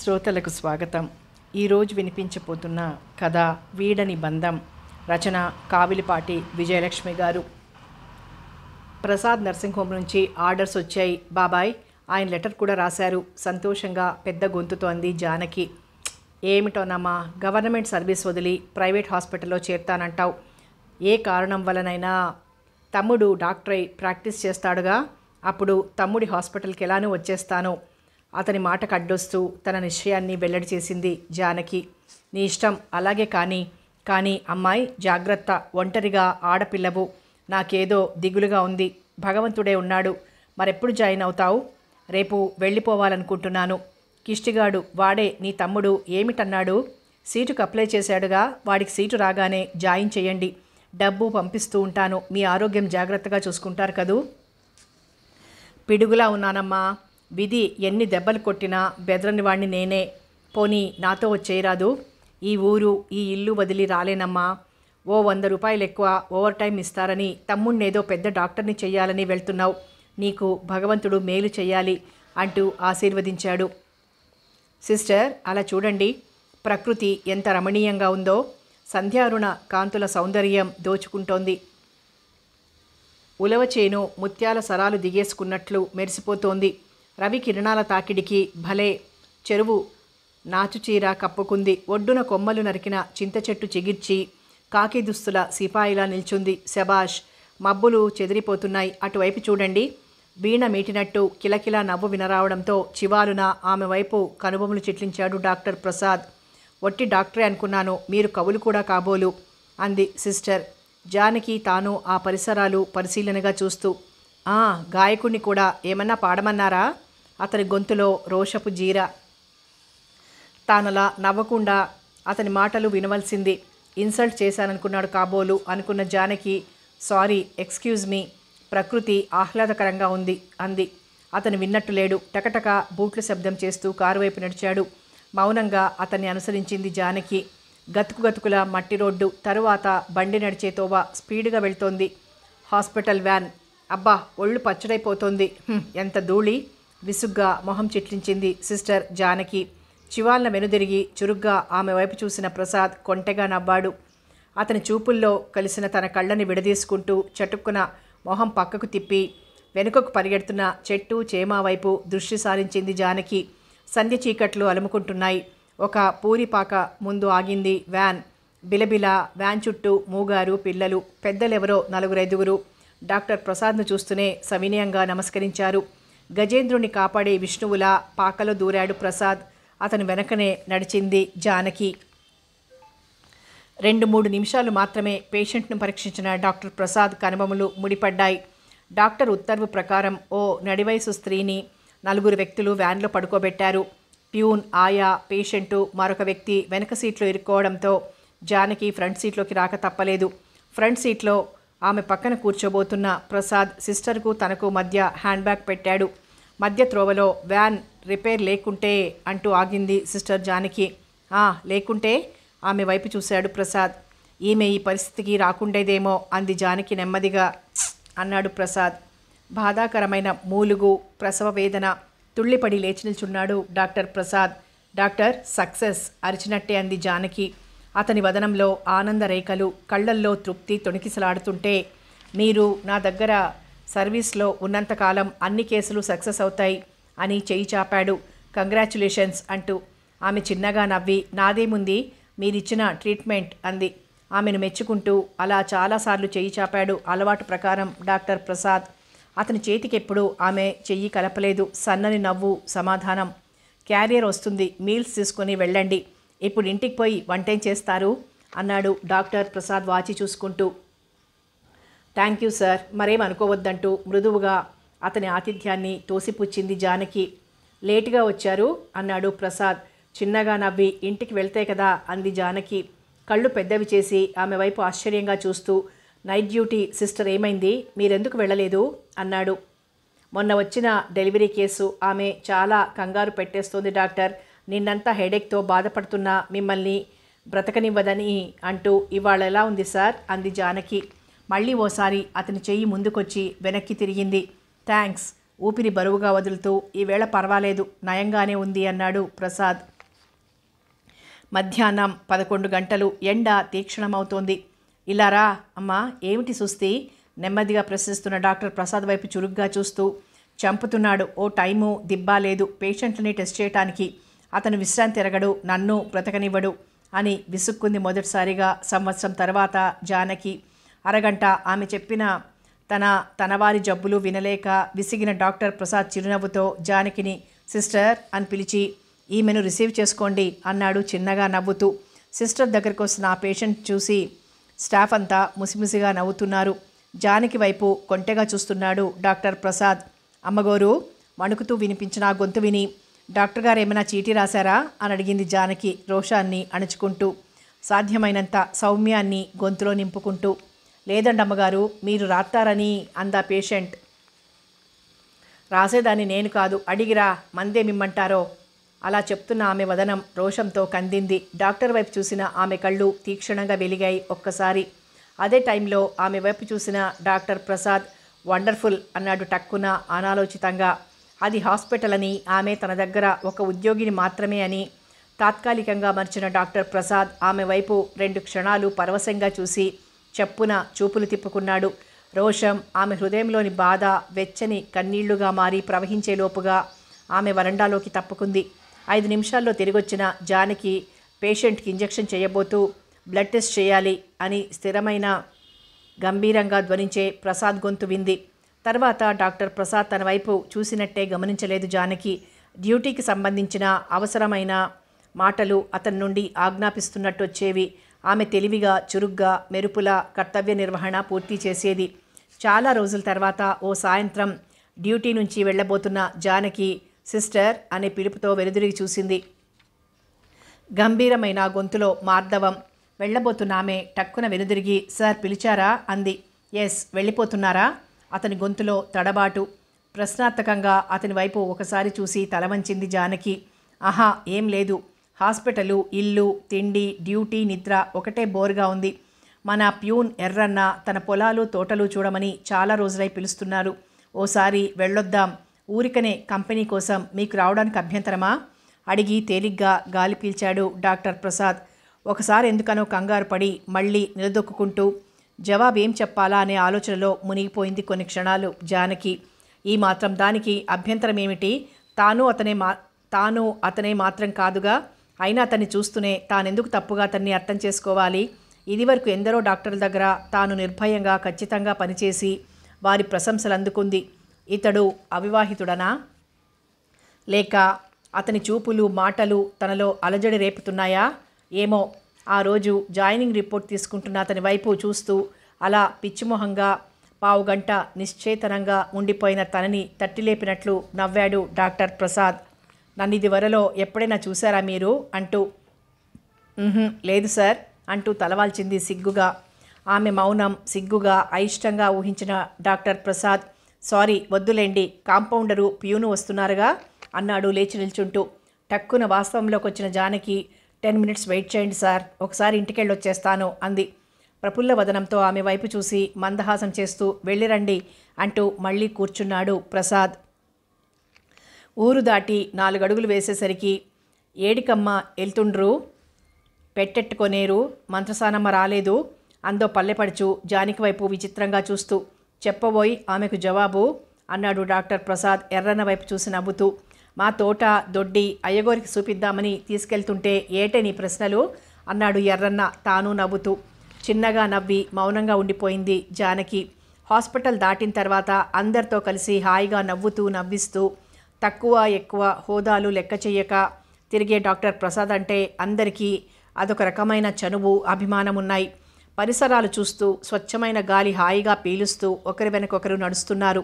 శ్రోతలకు స్వాగతం ఈరోజు వినిపించబోతున్న కథ వీడని బంధం రచన కావిలిపాటి విజయలక్ష్మి గారు ప్రసాద్ నర్సింగ్ హోమ్ నుంచి ఆర్డర్స్ వచ్చాయి బాబాయ్ ఆయన లెటర్ కూడా రాశారు సంతోషంగా పెద్ద గొంతుతో అంది జానకి ఏమిటోనమ్మా గవర్నమెంట్ సర్వీస్ వదిలి ప్రైవేట్ హాస్పిటల్లో చేరుతానంటావు ఏ కారణం వలనైనా తమ్ముడు డాక్టర్ ప్రాక్టీస్ చేస్తాడుగా అప్పుడు తమ్ముడి హాస్పిటల్కి ఎలానూ వచ్చేస్తాను అతని మాటకు అడ్డొస్తూ తన నిశ్చయాన్ని వెల్లడి చేసింది జానకి నీ ఇష్టం అలాగే కానీ కానీ అమ్మాయి జాగ్రత్త ఒంటరిగా ఆడపిల్లవు నాకేదో దిగులుగా ఉంది భగవంతుడే ఉన్నాడు మరెప్పుడు జాయిన్ అవుతావు రేపు వెళ్ళిపోవాలనుకుంటున్నాను కిష్టిగాడు వాడే నీ తమ్ముడు ఏమిటన్నాడు సీటుకు అప్లై చేశాడుగా వాడికి సీటు రాగానే జాయిన్ చేయండి డబ్బు పంపిస్తూ ఉంటాను మీ ఆరోగ్యం జాగ్రత్తగా చూసుకుంటారు కదూ పిడుగులా ఉన్నానమ్మా విధి ఎన్ని దెబ్బలు కొట్టినా బెదరని వాణ్ణి నేనే పోనీ నాతో చేయరాదు ఈ ఊరు ఈ ఇల్లు వదిలి రాలేనమ్మా ఓ వంద రూపాయలు ఎక్కువ ఓవర్ టైం ఇస్తారని తమ్ముణ్ణేదో పెద్ద డాక్టర్ని చెయ్యాలని వెళ్తున్నావు నీకు భగవంతుడు మేలు చెయ్యాలి అంటూ ఆశీర్వదించాడు సిస్టర్ అలా చూడండి ప్రకృతి ఎంత రమణీయంగా ఉందో సంధ్యారుణ కాంతుల సౌందర్యం దోచుకుంటోంది ఉలవచేను ముత్యాల సరాలు దిగేసుకున్నట్లు మెరిసిపోతోంది రవి కిరణాల తాకిడికి భలే చెరువు నాచుచీర కప్పుకుంది ఒడ్డున కొమ్మలు నరికిన చింత చెట్టు చిగిర్చి కాకి దుస్తుల సిపాయిలా నిల్చుంది శబాష్ మబ్బులు చెదిరిపోతున్నాయి అటువైపు చూడండి వీణ మీటినట్టు కిలకిల నవ్వు వినరావడంతో చివాలున ఆమె వైపు కనుబొమ్మలు చిట్లించాడు డాక్టర్ ప్రసాద్ ఒట్టి డాక్టరే అనుకున్నాను మీరు కవులు కూడా కాబోలు అంది సిస్టర్ జానకి తాను ఆ పరిసరాలు పరిశీలనగా చూస్తూ ఆ కూడా ఏమన్నా పాడమన్నారా అతని గొంతులో రోషపు జీర తానలా నవ్వకుండా అతని మాటలు వినవలసింది ఇన్సల్ట్ చేశాననుకున్నాడు కాబోలు అనుకున్న జానకి సారీ ఎక్స్క్యూజ్ మీ ప్రకృతి ఆహ్లాదకరంగా ఉంది అంది అతను విన్నట్టు లేడు టకటక బూట్లు శబ్దం చేస్తూ కారు వైపు నడిచాడు మౌనంగా అతన్ని అనుసరించింది జానకి గతుకు గతుకుల మట్టి రోడ్డు తరువాత బండి నడిచే తోవ స్పీడ్గా వెళ్తోంది హాస్పిటల్ వ్యాన్ అబ్బా ఒళ్ళు పచ్చడైపోతోంది ఎంత ధూళి విసుగ్గా మొహం చిట్లించింది సిస్టర్ జానకి చివాళ్ళ వెనుదిరిగి చురుగ్గా ఆమె వైపు చూసిన ప్రసాద్ కొంటెగా నవ్వాడు అతని చూపుల్లో కలిసిన తన కళ్ళని విడదీసుకుంటూ చటుక్కున మొహం పక్కకు తిప్పి వెనుకకు పరిగెడుతున్న చెట్టు చేమా వైపు దృష్టి సారించింది జానకి సంధ్య చీకట్లు అలుముకుంటున్నాయి ఒక పూరిపాక ముందు ఆగింది వ్యాన్ బిలబిల వ్యాన్ చుట్టూ మూగారు పిల్లలు పెద్దలెవరో నలుగురైదుగురు డాక్టర్ ప్రసాద్ను చూస్తూనే సవినయంగా నమస్కరించారు గజేంద్రుని కాపాడే విష్ణువులా పాకలో దూరాడు ప్రసాద్ అతని వెనకనే నడిచింది జానకి రెండు మూడు నిమిషాలు మాత్రమే పేషెంట్ను పరీక్షించిన డాక్టర్ ప్రసాద్ కనుబొమలు ముడిపడ్డాయి డాక్టర్ ఉత్తర్వు ప్రకారం ఓ నడివయసు స్త్రీని నలుగురు వ్యక్తులు వ్యాన్లో పడుకోబెట్టారు ప్యూన్ ఆయా పేషెంటు మరొక వ్యక్తి వెనక సీట్లో ఇరుక్కోవడంతో జానకి ఫ్రంట్ సీట్లోకి రాక తప్పలేదు ఫ్రంట్ సీట్లో ఆమె పక్కన కూర్చోబోతున్న ప్రసాద్ సిస్టర్కు తనకు మధ్య హ్యాండ్ బ్యాగ్ పెట్టాడు మధ్య త్రోవలో వ్యాన్ రిపేర్ లేకుంటే అంటూ ఆగింది సిస్టర్ జానకి ఆ లేకుంటే ఆమె వైపు చూశాడు ప్రసాద్ ఈమె ఈ పరిస్థితికి రాకుండేదేమో అంది జానకి నెమ్మదిగా అన్నాడు ప్రసాద్ బాధాకరమైన మూలుగు ప్రసవ వేదన తుళ్ళిపడి లేచి నిల్చున్నాడు డాక్టర్ ప్రసాద్ డాక్టర్ సక్సెస్ అరిచినట్టే అంది జానకి అతని వదనంలో ఆనందరేఖలు కళ్ళల్లో తృప్తి తొణికిసలాడుతుంటే మీరు నా దగ్గర సర్వీస్లో ఉన్నంతకాలం అన్ని కేసులు సక్సెస్ అవుతాయి అని చేయి చాపాడు కంగ్రాచులేషన్స్ అంటూ ఆమె చిన్నగా నవ్వి నాదేముంది మీరిచ్చిన ట్రీట్మెంట్ అంది ఆమెను మెచ్చుకుంటూ అలా చాలాసార్లు చేయి చాపాడు అలవాటు ప్రకారం డాక్టర్ ప్రసాద్ అతని చేతికెప్పుడు ఆమె చెయ్యి కలపలేదు సన్నని నవ్వు సమాధానం క్యారియర్ వస్తుంది మీల్స్ తీసుకొని వెళ్ళండి ఇప్పుడు ఇంటికి పోయి వంటేం చేస్తారు అన్నాడు డాక్టర్ ప్రసాద్ వాచి చూసుకుంటూ థ్యాంక్ యూ సార్ మరేం అనుకోవద్దంటూ మృదువుగా అతని ఆతిథ్యాన్ని తోసిపుచ్చింది జానకి లేటుగా వచ్చారు అన్నాడు ప్రసాద్ చిన్నగా నవ్వి ఇంటికి వెళ్తే కదా అంది జానకి కళ్ళు పెద్దవి చేసి ఆమె వైపు ఆశ్చర్యంగా చూస్తూ నైట్ డ్యూటీ సిస్టర్ ఏమైంది మీరెందుకు వెళ్ళలేదు అన్నాడు మొన్న వచ్చిన డెలివరీ కేసు ఆమె చాలా కంగారు పెట్టేస్తోంది డాక్టర్ నిన్నంతా హెడేక్తో బాధపడుతున్నా మిమ్మల్ని బ్రతకనివ్వదని అంటూ ఇవాళ ఎలా ఉంది సార్ అంది జానకి మళ్ళీ ఓసారి అతని చెయ్యి ముందుకొచ్చి వెనక్కి తిరిగింది థ్యాంక్స్ ఊపిరి బరువుగా వదులుతూ ఈవేళ పర్వాలేదు నయంగానే ఉంది అన్నాడు ప్రసాద్ మధ్యాహ్నం పదకొండు గంటలు ఎండ తీక్షణమవుతోంది ఇలారా అమ్మా ఏమిటి సుస్తి నెమ్మదిగా ప్రశ్నిస్తున్న డాక్టర్ ప్రసాద్ వైపు చురుగ్గా చూస్తూ చంపుతున్నాడు ఓ టైము దిబ్బా లేదు పేషెంట్లని టెస్ట్ చేయటానికి అతను విశ్రాంతి ఎరగడు నన్ను బ్రతకనివ్వడు అని విసుక్కుంది మొదటిసారిగా సంవత్సరం తర్వాత జానకి అరగంట ఆమె చెప్పిన తన తనవారి జబ్బులు వినలేక విసిగిన డాక్టర్ ప్రసాద్ చిరునవ్వుతో జానకిని సిస్టర్ అని పిలిచి ఈమెను రిసీవ్ చేసుకోండి అన్నాడు చిన్నగా నవ్వుతూ సిస్టర్ దగ్గరికి వస్తున్న ఆ పేషెంట్ చూసి స్టాఫ్ అంతా ముసిముసిగా నవ్వుతున్నారు జానకి వైపు కొంటెగా చూస్తున్నాడు డాక్టర్ ప్రసాద్ అమ్మగోరు వణుకుతూ వినిపించిన గొంతు విని డాక్టర్ గారు ఏమైనా చీటీ రాశారా అని అడిగింది జానకి రోషాన్ని అణుచుకుంటూ సాధ్యమైనంత సౌమ్యాన్ని గొంతులో నింపుకుంటూ లేదండమ్మగారు మీరు రాస్తారని అందా పేషెంట్ రాసేదాన్ని నేను కాదు అడిగిరా మందే మిమ్మంటారో అలా చెప్తున్న ఆమె వదనం రోషంతో కందింది డాక్టర్ వైపు చూసిన ఆమె కళ్ళు తీక్షణంగా వెలిగాయి ఒక్కసారి అదే టైంలో ఆమె వైపు చూసిన డాక్టర్ ప్రసాద్ వండర్ఫుల్ అన్నాడు టక్కున అనాలోచితంగా అది హాస్పిటల్ అని ఆమె తన దగ్గర ఒక ఉద్యోగిని మాత్రమే అని తాత్కాలికంగా మర్చిన డాక్టర్ ప్రసాద్ ఆమె వైపు రెండు క్షణాలు పరవశంగా చూసి చెప్పున చూపులు తిప్పుకున్నాడు రోషం ఆమె హృదయంలోని బాధ వెచ్చని కన్నీళ్లుగా మారి ప్రవహించే లోపుగా ఆమె వరండాలోకి తప్పుకుంది ఐదు నిమిషాల్లో తిరిగొచ్చిన జానకి పేషెంట్కి ఇంజెక్షన్ చేయబోతూ బ్లడ్ టెస్ట్ చేయాలి అని స్థిరమైన గంభీరంగా ధ్వనించే ప్రసాద్ గొంతు వింది తర్వాత డాక్టర్ ప్రసాద్ తన వైపు చూసినట్టే గమనించలేదు జానకి డ్యూటీకి సంబంధించిన అవసరమైన మాటలు అతని నుండి ఆజ్ఞాపిస్తున్నట్టు వచ్చేవి ఆమె తెలివిగా చురుగ్గా మెరుపుల కర్తవ్య నిర్వహణ పూర్తి చేసేది చాలా రోజుల తర్వాత ఓ సాయంత్రం డ్యూటీ నుంచి వెళ్ళబోతున్న జానకి సిస్టర్ అనే పిలుపుతో వెలుదిరిగి చూసింది గంభీరమైన గొంతులో మార్దవం వెళ్ళబోతున్న ఆమె టక్కున వెనుదిరిగి సార్ పిలిచారా అంది ఎస్ వెళ్ళిపోతున్నారా అతని గొంతులో తడబాటు ప్రశ్నార్థకంగా అతని వైపు ఒకసారి చూసి తలవంచింది జానకి ఆహా ఏం లేదు హాస్పిటలు ఇల్లు తిండి డ్యూటీ నిద్ర ఒకటే బోర్గా ఉంది మన ప్యూన్ ఎర్రన్న తన పొలాలు తోటలు చూడమని చాలా రోజులై పిలుస్తున్నారు ఓసారి వెళ్ళొద్దాం ఊరికనే కంపెనీ కోసం మీకు రావడానికి అభ్యంతరమా అడిగి తేలిగ్గా గాలి పీల్చాడు డాక్టర్ ప్రసాద్ ఒకసారి ఎందుకనో కంగారు పడి మళ్ళీ నిలదొక్కుంటూ జవాబేం చెప్పాలా అనే ఆలోచనలో మునిగిపోయింది కొన్ని క్షణాలు జానకి ఈ మాత్రం దానికి అభ్యంతరం ఏమిటి తాను అతనే మా తాను అతనే మాత్రం కాదుగా అయినా అతన్ని చూస్తూనే తానెందుకు తప్పుగా అతన్ని అర్థం చేసుకోవాలి ఇదివరకు ఎందరో డాక్టర్ల దగ్గర తాను నిర్భయంగా ఖచ్చితంగా పనిచేసి వారి ప్రశంసలు అందుకుంది ఇతడు అవివాహితుడనా లేక అతని చూపులు మాటలు తనలో అలజడి రేపుతున్నాయా ఏమో ఆ రోజు జాయినింగ్ రిపోర్ట్ తీసుకుంటున్న అతని వైపు చూస్తూ అలా పిచ్చిమొహంగా పావు గంట నిశ్చేతనంగా ఉండిపోయిన తనని తట్టిలేపినట్లు నవ్వాడు డాక్టర్ ప్రసాద్ నన్ను ఇది వరలో ఎప్పుడైనా చూసారా మీరు అంటూ లేదు సార్ అంటూ తలవాల్చింది సిగ్గుగా ఆమె మౌనం సిగ్గుగా అయిష్టంగా ఊహించిన డాక్టర్ ప్రసాద్ సారీ వద్దులేండి కాంపౌండరు పియూను వస్తున్నారుగా అన్నాడు లేచి నిల్చుంటూ టక్కున వాస్తవంలోకి వచ్చిన జానకి టెన్ మినిట్స్ వెయిట్ చేయండి సార్ ఒకసారి ఇంటికెళ్ళి వచ్చేస్తాను అంది ప్రఫుల్ల వదనంతో ఆమె వైపు చూసి మందహాసం చేస్తూ వెళ్ళిరండి అంటూ మళ్ళీ కూర్చున్నాడు ప్రసాద్ ఊరు దాటి నాలుగడుగులు వేసేసరికి ఏడికమ్మ వెళ్తుండ్రు పెట్టెట్టుకొనేరు మంత్రసానమ్మ రాలేదు అందో పల్లెపడుచు జానికి వైపు విచిత్రంగా చూస్తూ చెప్పబోయి ఆమెకు జవాబు అన్నాడు డాక్టర్ ప్రసాద్ ఎర్రన్న వైపు చూసి నవ్వుతూ మా తోట దొడ్డి అయ్యగోరికి చూపిద్దామని తీసుకెళ్తుంటే ఏటే నీ ప్రశ్నలు అన్నాడు ఎర్రన్న తాను నవ్వుతూ చిన్నగా నవ్వి మౌనంగా ఉండిపోయింది జానకి హాస్పిటల్ దాటిన తర్వాత అందరితో కలిసి హాయిగా నవ్వుతూ నవ్విస్తూ తక్కువ ఎక్కువ హోదాలు లెక్క చేయక తిరిగే డాక్టర్ ప్రసాద్ అంటే అందరికీ అదొక రకమైన చనువు అభిమానం ఉన్నాయి పరిసరాలు చూస్తూ స్వచ్ఛమైన గాలి హాయిగా పీలుస్తూ ఒకరి వెనకొకరు నడుస్తున్నారు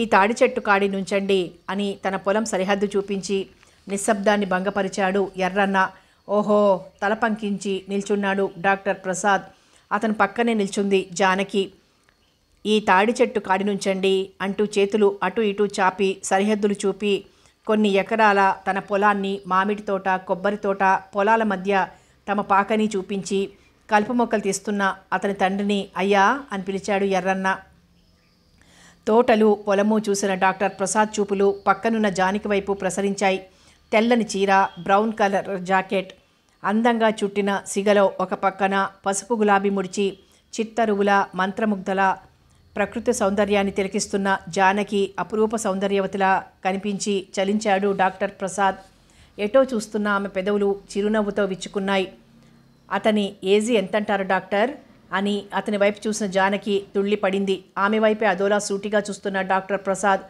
ఈ తాడి చెట్టు కాడి నుంచండి అని తన పొలం సరిహద్దు చూపించి నిశ్శబ్దాన్ని భంగపరిచాడు ఎర్రన్న ఓహో తల పంకించి నిల్చున్నాడు డాక్టర్ ప్రసాద్ అతను పక్కనే నిల్చుంది జానకి ఈ తాడి చెట్టు కాడి నుంచండి అంటూ చేతులు అటు ఇటు చాపి సరిహద్దులు చూపి కొన్ని ఎకరాల తన పొలాన్ని మామిడి తోట కొబ్బరి తోట పొలాల మధ్య తమ పాకని చూపించి కలుపు మొక్కలు తీస్తున్న అతని తండ్రిని అయ్యా అని పిలిచాడు ఎర్రన్న తోటలు పొలము చూసిన డాక్టర్ ప్రసాద్ చూపులు పక్కనున్న జానికి వైపు ప్రసరించాయి తెల్లని చీర బ్రౌన్ కలర్ జాకెట్ అందంగా చుట్టిన సిగలో ఒక పక్కన పసుపు గులాబీ ముడిచి చిత్తరువుల మంత్రముగ్ధల ప్రకృతి సౌందర్యాన్ని తిలకిస్తున్న జానకి అపురూప సౌందర్యవతిలా కనిపించి చలించాడు డాక్టర్ ప్రసాద్ ఎటో చూస్తున్న ఆమె పెదవులు చిరునవ్వుతో విచ్చుకున్నాయి అతని ఏజీ ఎంతంటారు డాక్టర్ అని అతని వైపు చూసిన జానకి తుళ్ళి పడింది ఆమె వైపే అదోలా సూటిగా చూస్తున్న డాక్టర్ ప్రసాద్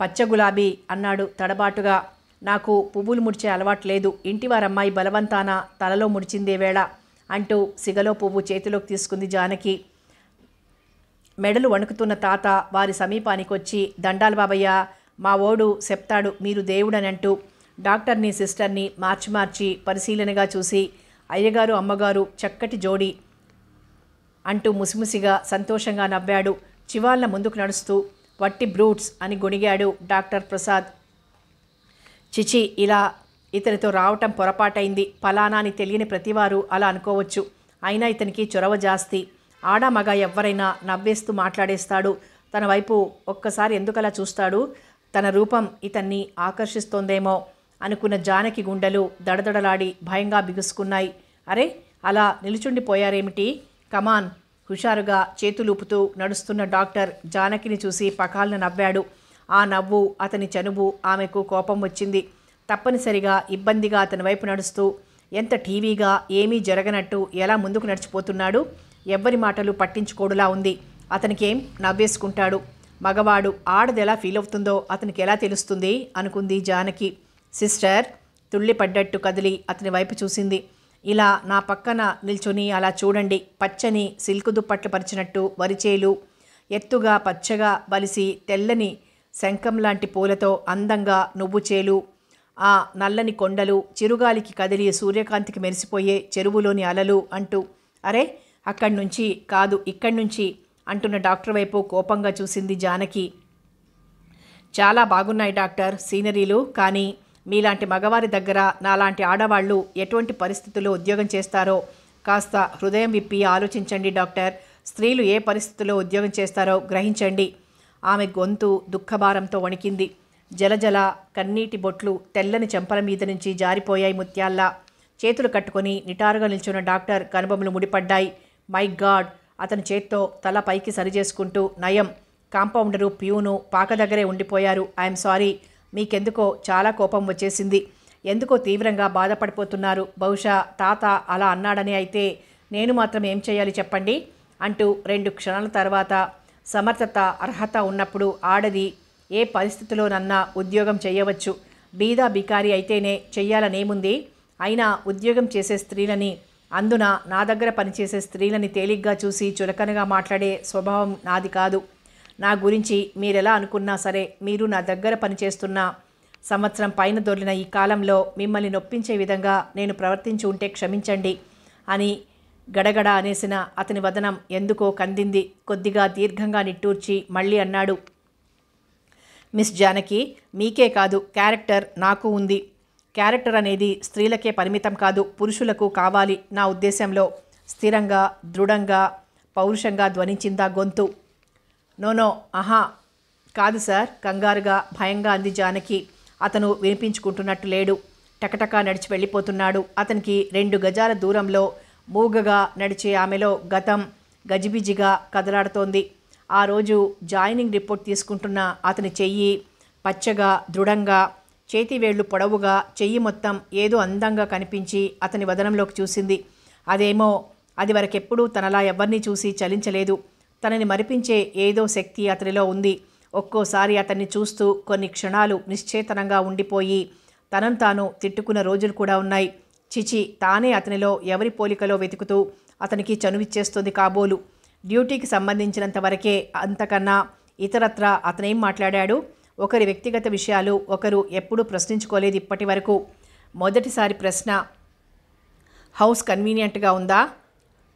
పచ్చ గులాబీ అన్నాడు తడబాటుగా నాకు పువ్వులు ముడిచే అలవాటు లేదు ఇంటివారమ్మాయి బలవంతాన తలలో ముడిచిందే వేళ అంటూ సిగలో పువ్వు చేతిలోకి తీసుకుంది జానకి మెడలు వణుకుతున్న తాత వారి సమీపానికి వచ్చి దండాలు బాబయ్య మా ఓడు చెప్తాడు మీరు దేవుడనంటూ డాక్టర్ని సిస్టర్ని మార్చి మార్చి పరిశీలనగా చూసి అయ్యగారు అమ్మగారు చక్కటి జోడి అంటూ ముసిముసిగా సంతోషంగా నవ్వాడు చివాళ్ళ ముందుకు నడుస్తూ వట్టి బ్రూట్స్ అని గొణిగాడు డాక్టర్ ప్రసాద్ చిచి ఇలా ఇతనితో రావటం పొరపాటైంది ఫలానా అని తెలియని ప్రతివారు అలా అనుకోవచ్చు అయినా ఇతనికి చొరవ జాస్తి ఆడ మగ ఎవ్వరైనా నవ్వేస్తూ మాట్లాడేస్తాడు తన వైపు ఒక్కసారి ఎందుకలా చూస్తాడు తన రూపం ఇతన్ని ఆకర్షిస్తోందేమో అనుకున్న జానకి గుండెలు దడదడలాడి భయంగా బిగుసుకున్నాయి అరే అలా నిలుచుండిపోయారేమిటి కమాన్ హుషారుగా చేతులూపుతూ నడుస్తున్న డాక్టర్ జానకిని చూసి పకాలను నవ్వాడు ఆ నవ్వు అతని చనువు ఆమెకు కోపం వచ్చింది తప్పనిసరిగా ఇబ్బందిగా అతని వైపు నడుస్తూ ఎంత టీవీగా ఏమీ జరగనట్టు ఎలా ముందుకు నడిచిపోతున్నాడు ఎవ్వరి మాటలు పట్టించుకోడులా ఉంది అతనికేం నవ్వేసుకుంటాడు మగవాడు ఆడది ఎలా ఫీల్ అవుతుందో అతనికి ఎలా తెలుస్తుంది అనుకుంది జానకి సిస్టర్ తుళ్ళిపడ్డట్టు కదిలి అతని వైపు చూసింది ఇలా నా పక్కన నిల్చుని అలా చూడండి పచ్చని సిల్కు దుప్పట్లు పరిచినట్టు వరిచేలు ఎత్తుగా పచ్చగా బలిసి తెల్లని శంఖం లాంటి పూలతో అందంగా నువ్వు చేలు ఆ నల్లని కొండలు చిరుగాలికి కదిలి సూర్యకాంతికి మెరిసిపోయే చెరువులోని అలలు అంటూ అరే అక్కడి నుంచి కాదు ఇక్కడి నుంచి అంటున్న డాక్టర్ వైపు కోపంగా చూసింది జానకి చాలా బాగున్నాయి డాక్టర్ సీనరీలు కానీ మీలాంటి మగవారి దగ్గర నాలాంటి ఆడవాళ్లు ఎటువంటి పరిస్థితుల్లో ఉద్యోగం చేస్తారో కాస్త హృదయం విప్పి ఆలోచించండి డాక్టర్ స్త్రీలు ఏ పరిస్థితుల్లో ఉద్యోగం చేస్తారో గ్రహించండి ఆమె గొంతు దుఃఖభారంతో వణికింది జలజల కన్నీటి బొట్లు తెల్లని చెంపల మీద నుంచి జారిపోయాయి ముత్యాల్లా చేతులు కట్టుకొని నిటారుగా నిల్చున్న డాక్టర్ కనుబొమ్మలు ముడిపడ్డాయి మై గాడ్ అతని చేత్తో తల పైకి సరిచేసుకుంటూ నయం కాంపౌండరు ప్యూను పాక దగ్గరే ఉండిపోయారు ఐఎమ్ సారీ మీకెందుకో చాలా కోపం వచ్చేసింది ఎందుకో తీవ్రంగా బాధపడిపోతున్నారు బహుశా తాత అలా అన్నాడని అయితే నేను మాత్రం ఏం చేయాలి చెప్పండి అంటూ రెండు క్షణాల తర్వాత సమర్థత అర్హత ఉన్నప్పుడు ఆడది ఏ పరిస్థితిలోనన్నా ఉద్యోగం చేయవచ్చు బీదా బికారి అయితేనే చెయ్యాలనేముంది అయినా ఉద్యోగం చేసే స్త్రీలని అందున నా దగ్గర పనిచేసే స్త్రీలని తేలిగ్గా చూసి చులకనగా మాట్లాడే స్వభావం నాది కాదు నా గురించి మీరెలా అనుకున్నా సరే మీరు నా దగ్గర పనిచేస్తున్న సంవత్సరం పైన దొరిన ఈ కాలంలో మిమ్మల్ని నొప్పించే విధంగా నేను ప్రవర్తించి ఉంటే క్షమించండి అని గడగడ అనేసిన అతని వదనం ఎందుకో కందింది కొద్దిగా దీర్ఘంగా నిట్టూర్చి మళ్ళీ అన్నాడు మిస్ జానకి మీకే కాదు క్యారెక్టర్ నాకు ఉంది క్యారెక్టర్ అనేది స్త్రీలకే పరిమితం కాదు పురుషులకు కావాలి నా ఉద్దేశంలో స్థిరంగా దృఢంగా పౌరుషంగా ధ్వనించిందా గొంతు నోనో ఆహా కాదు సార్ కంగారుగా భయంగా అంది జానకి అతను వినిపించుకుంటున్నట్టు లేడు టకటకా నడిచి వెళ్ళిపోతున్నాడు అతనికి రెండు గజాల దూరంలో మూగగా నడిచే ఆమెలో గతం గజిబిజిగా కదలాడుతోంది ఆ రోజు జాయినింగ్ రిపోర్ట్ తీసుకుంటున్న అతని చెయ్యి పచ్చగా దృఢంగా చేతివేళ్లు పొడవుగా చెయ్యి మొత్తం ఏదో అందంగా కనిపించి అతని వదనంలోకి చూసింది అదేమో అది వరకెప్పుడూ తనలా ఎవరిని చూసి చలించలేదు తనని మరిపించే ఏదో శక్తి అతనిలో ఉంది ఒక్కోసారి అతన్ని చూస్తూ కొన్ని క్షణాలు నిశ్చేతనంగా ఉండిపోయి తనను తాను తిట్టుకున్న రోజులు కూడా ఉన్నాయి చిచి తానే అతనిలో ఎవరి పోలికలో వెతుకుతూ అతనికి చనువిచ్చేస్తుంది కాబోలు డ్యూటీకి సంబంధించినంత వరకే అంతకన్నా ఇతరత్ర అతనేం మాట్లాడాడు ఒకరి వ్యక్తిగత విషయాలు ఒకరు ఎప్పుడూ ప్రశ్నించుకోలేదు ఇప్పటి వరకు మొదటిసారి ప్రశ్న హౌస్ కన్వీనియంట్గా ఉందా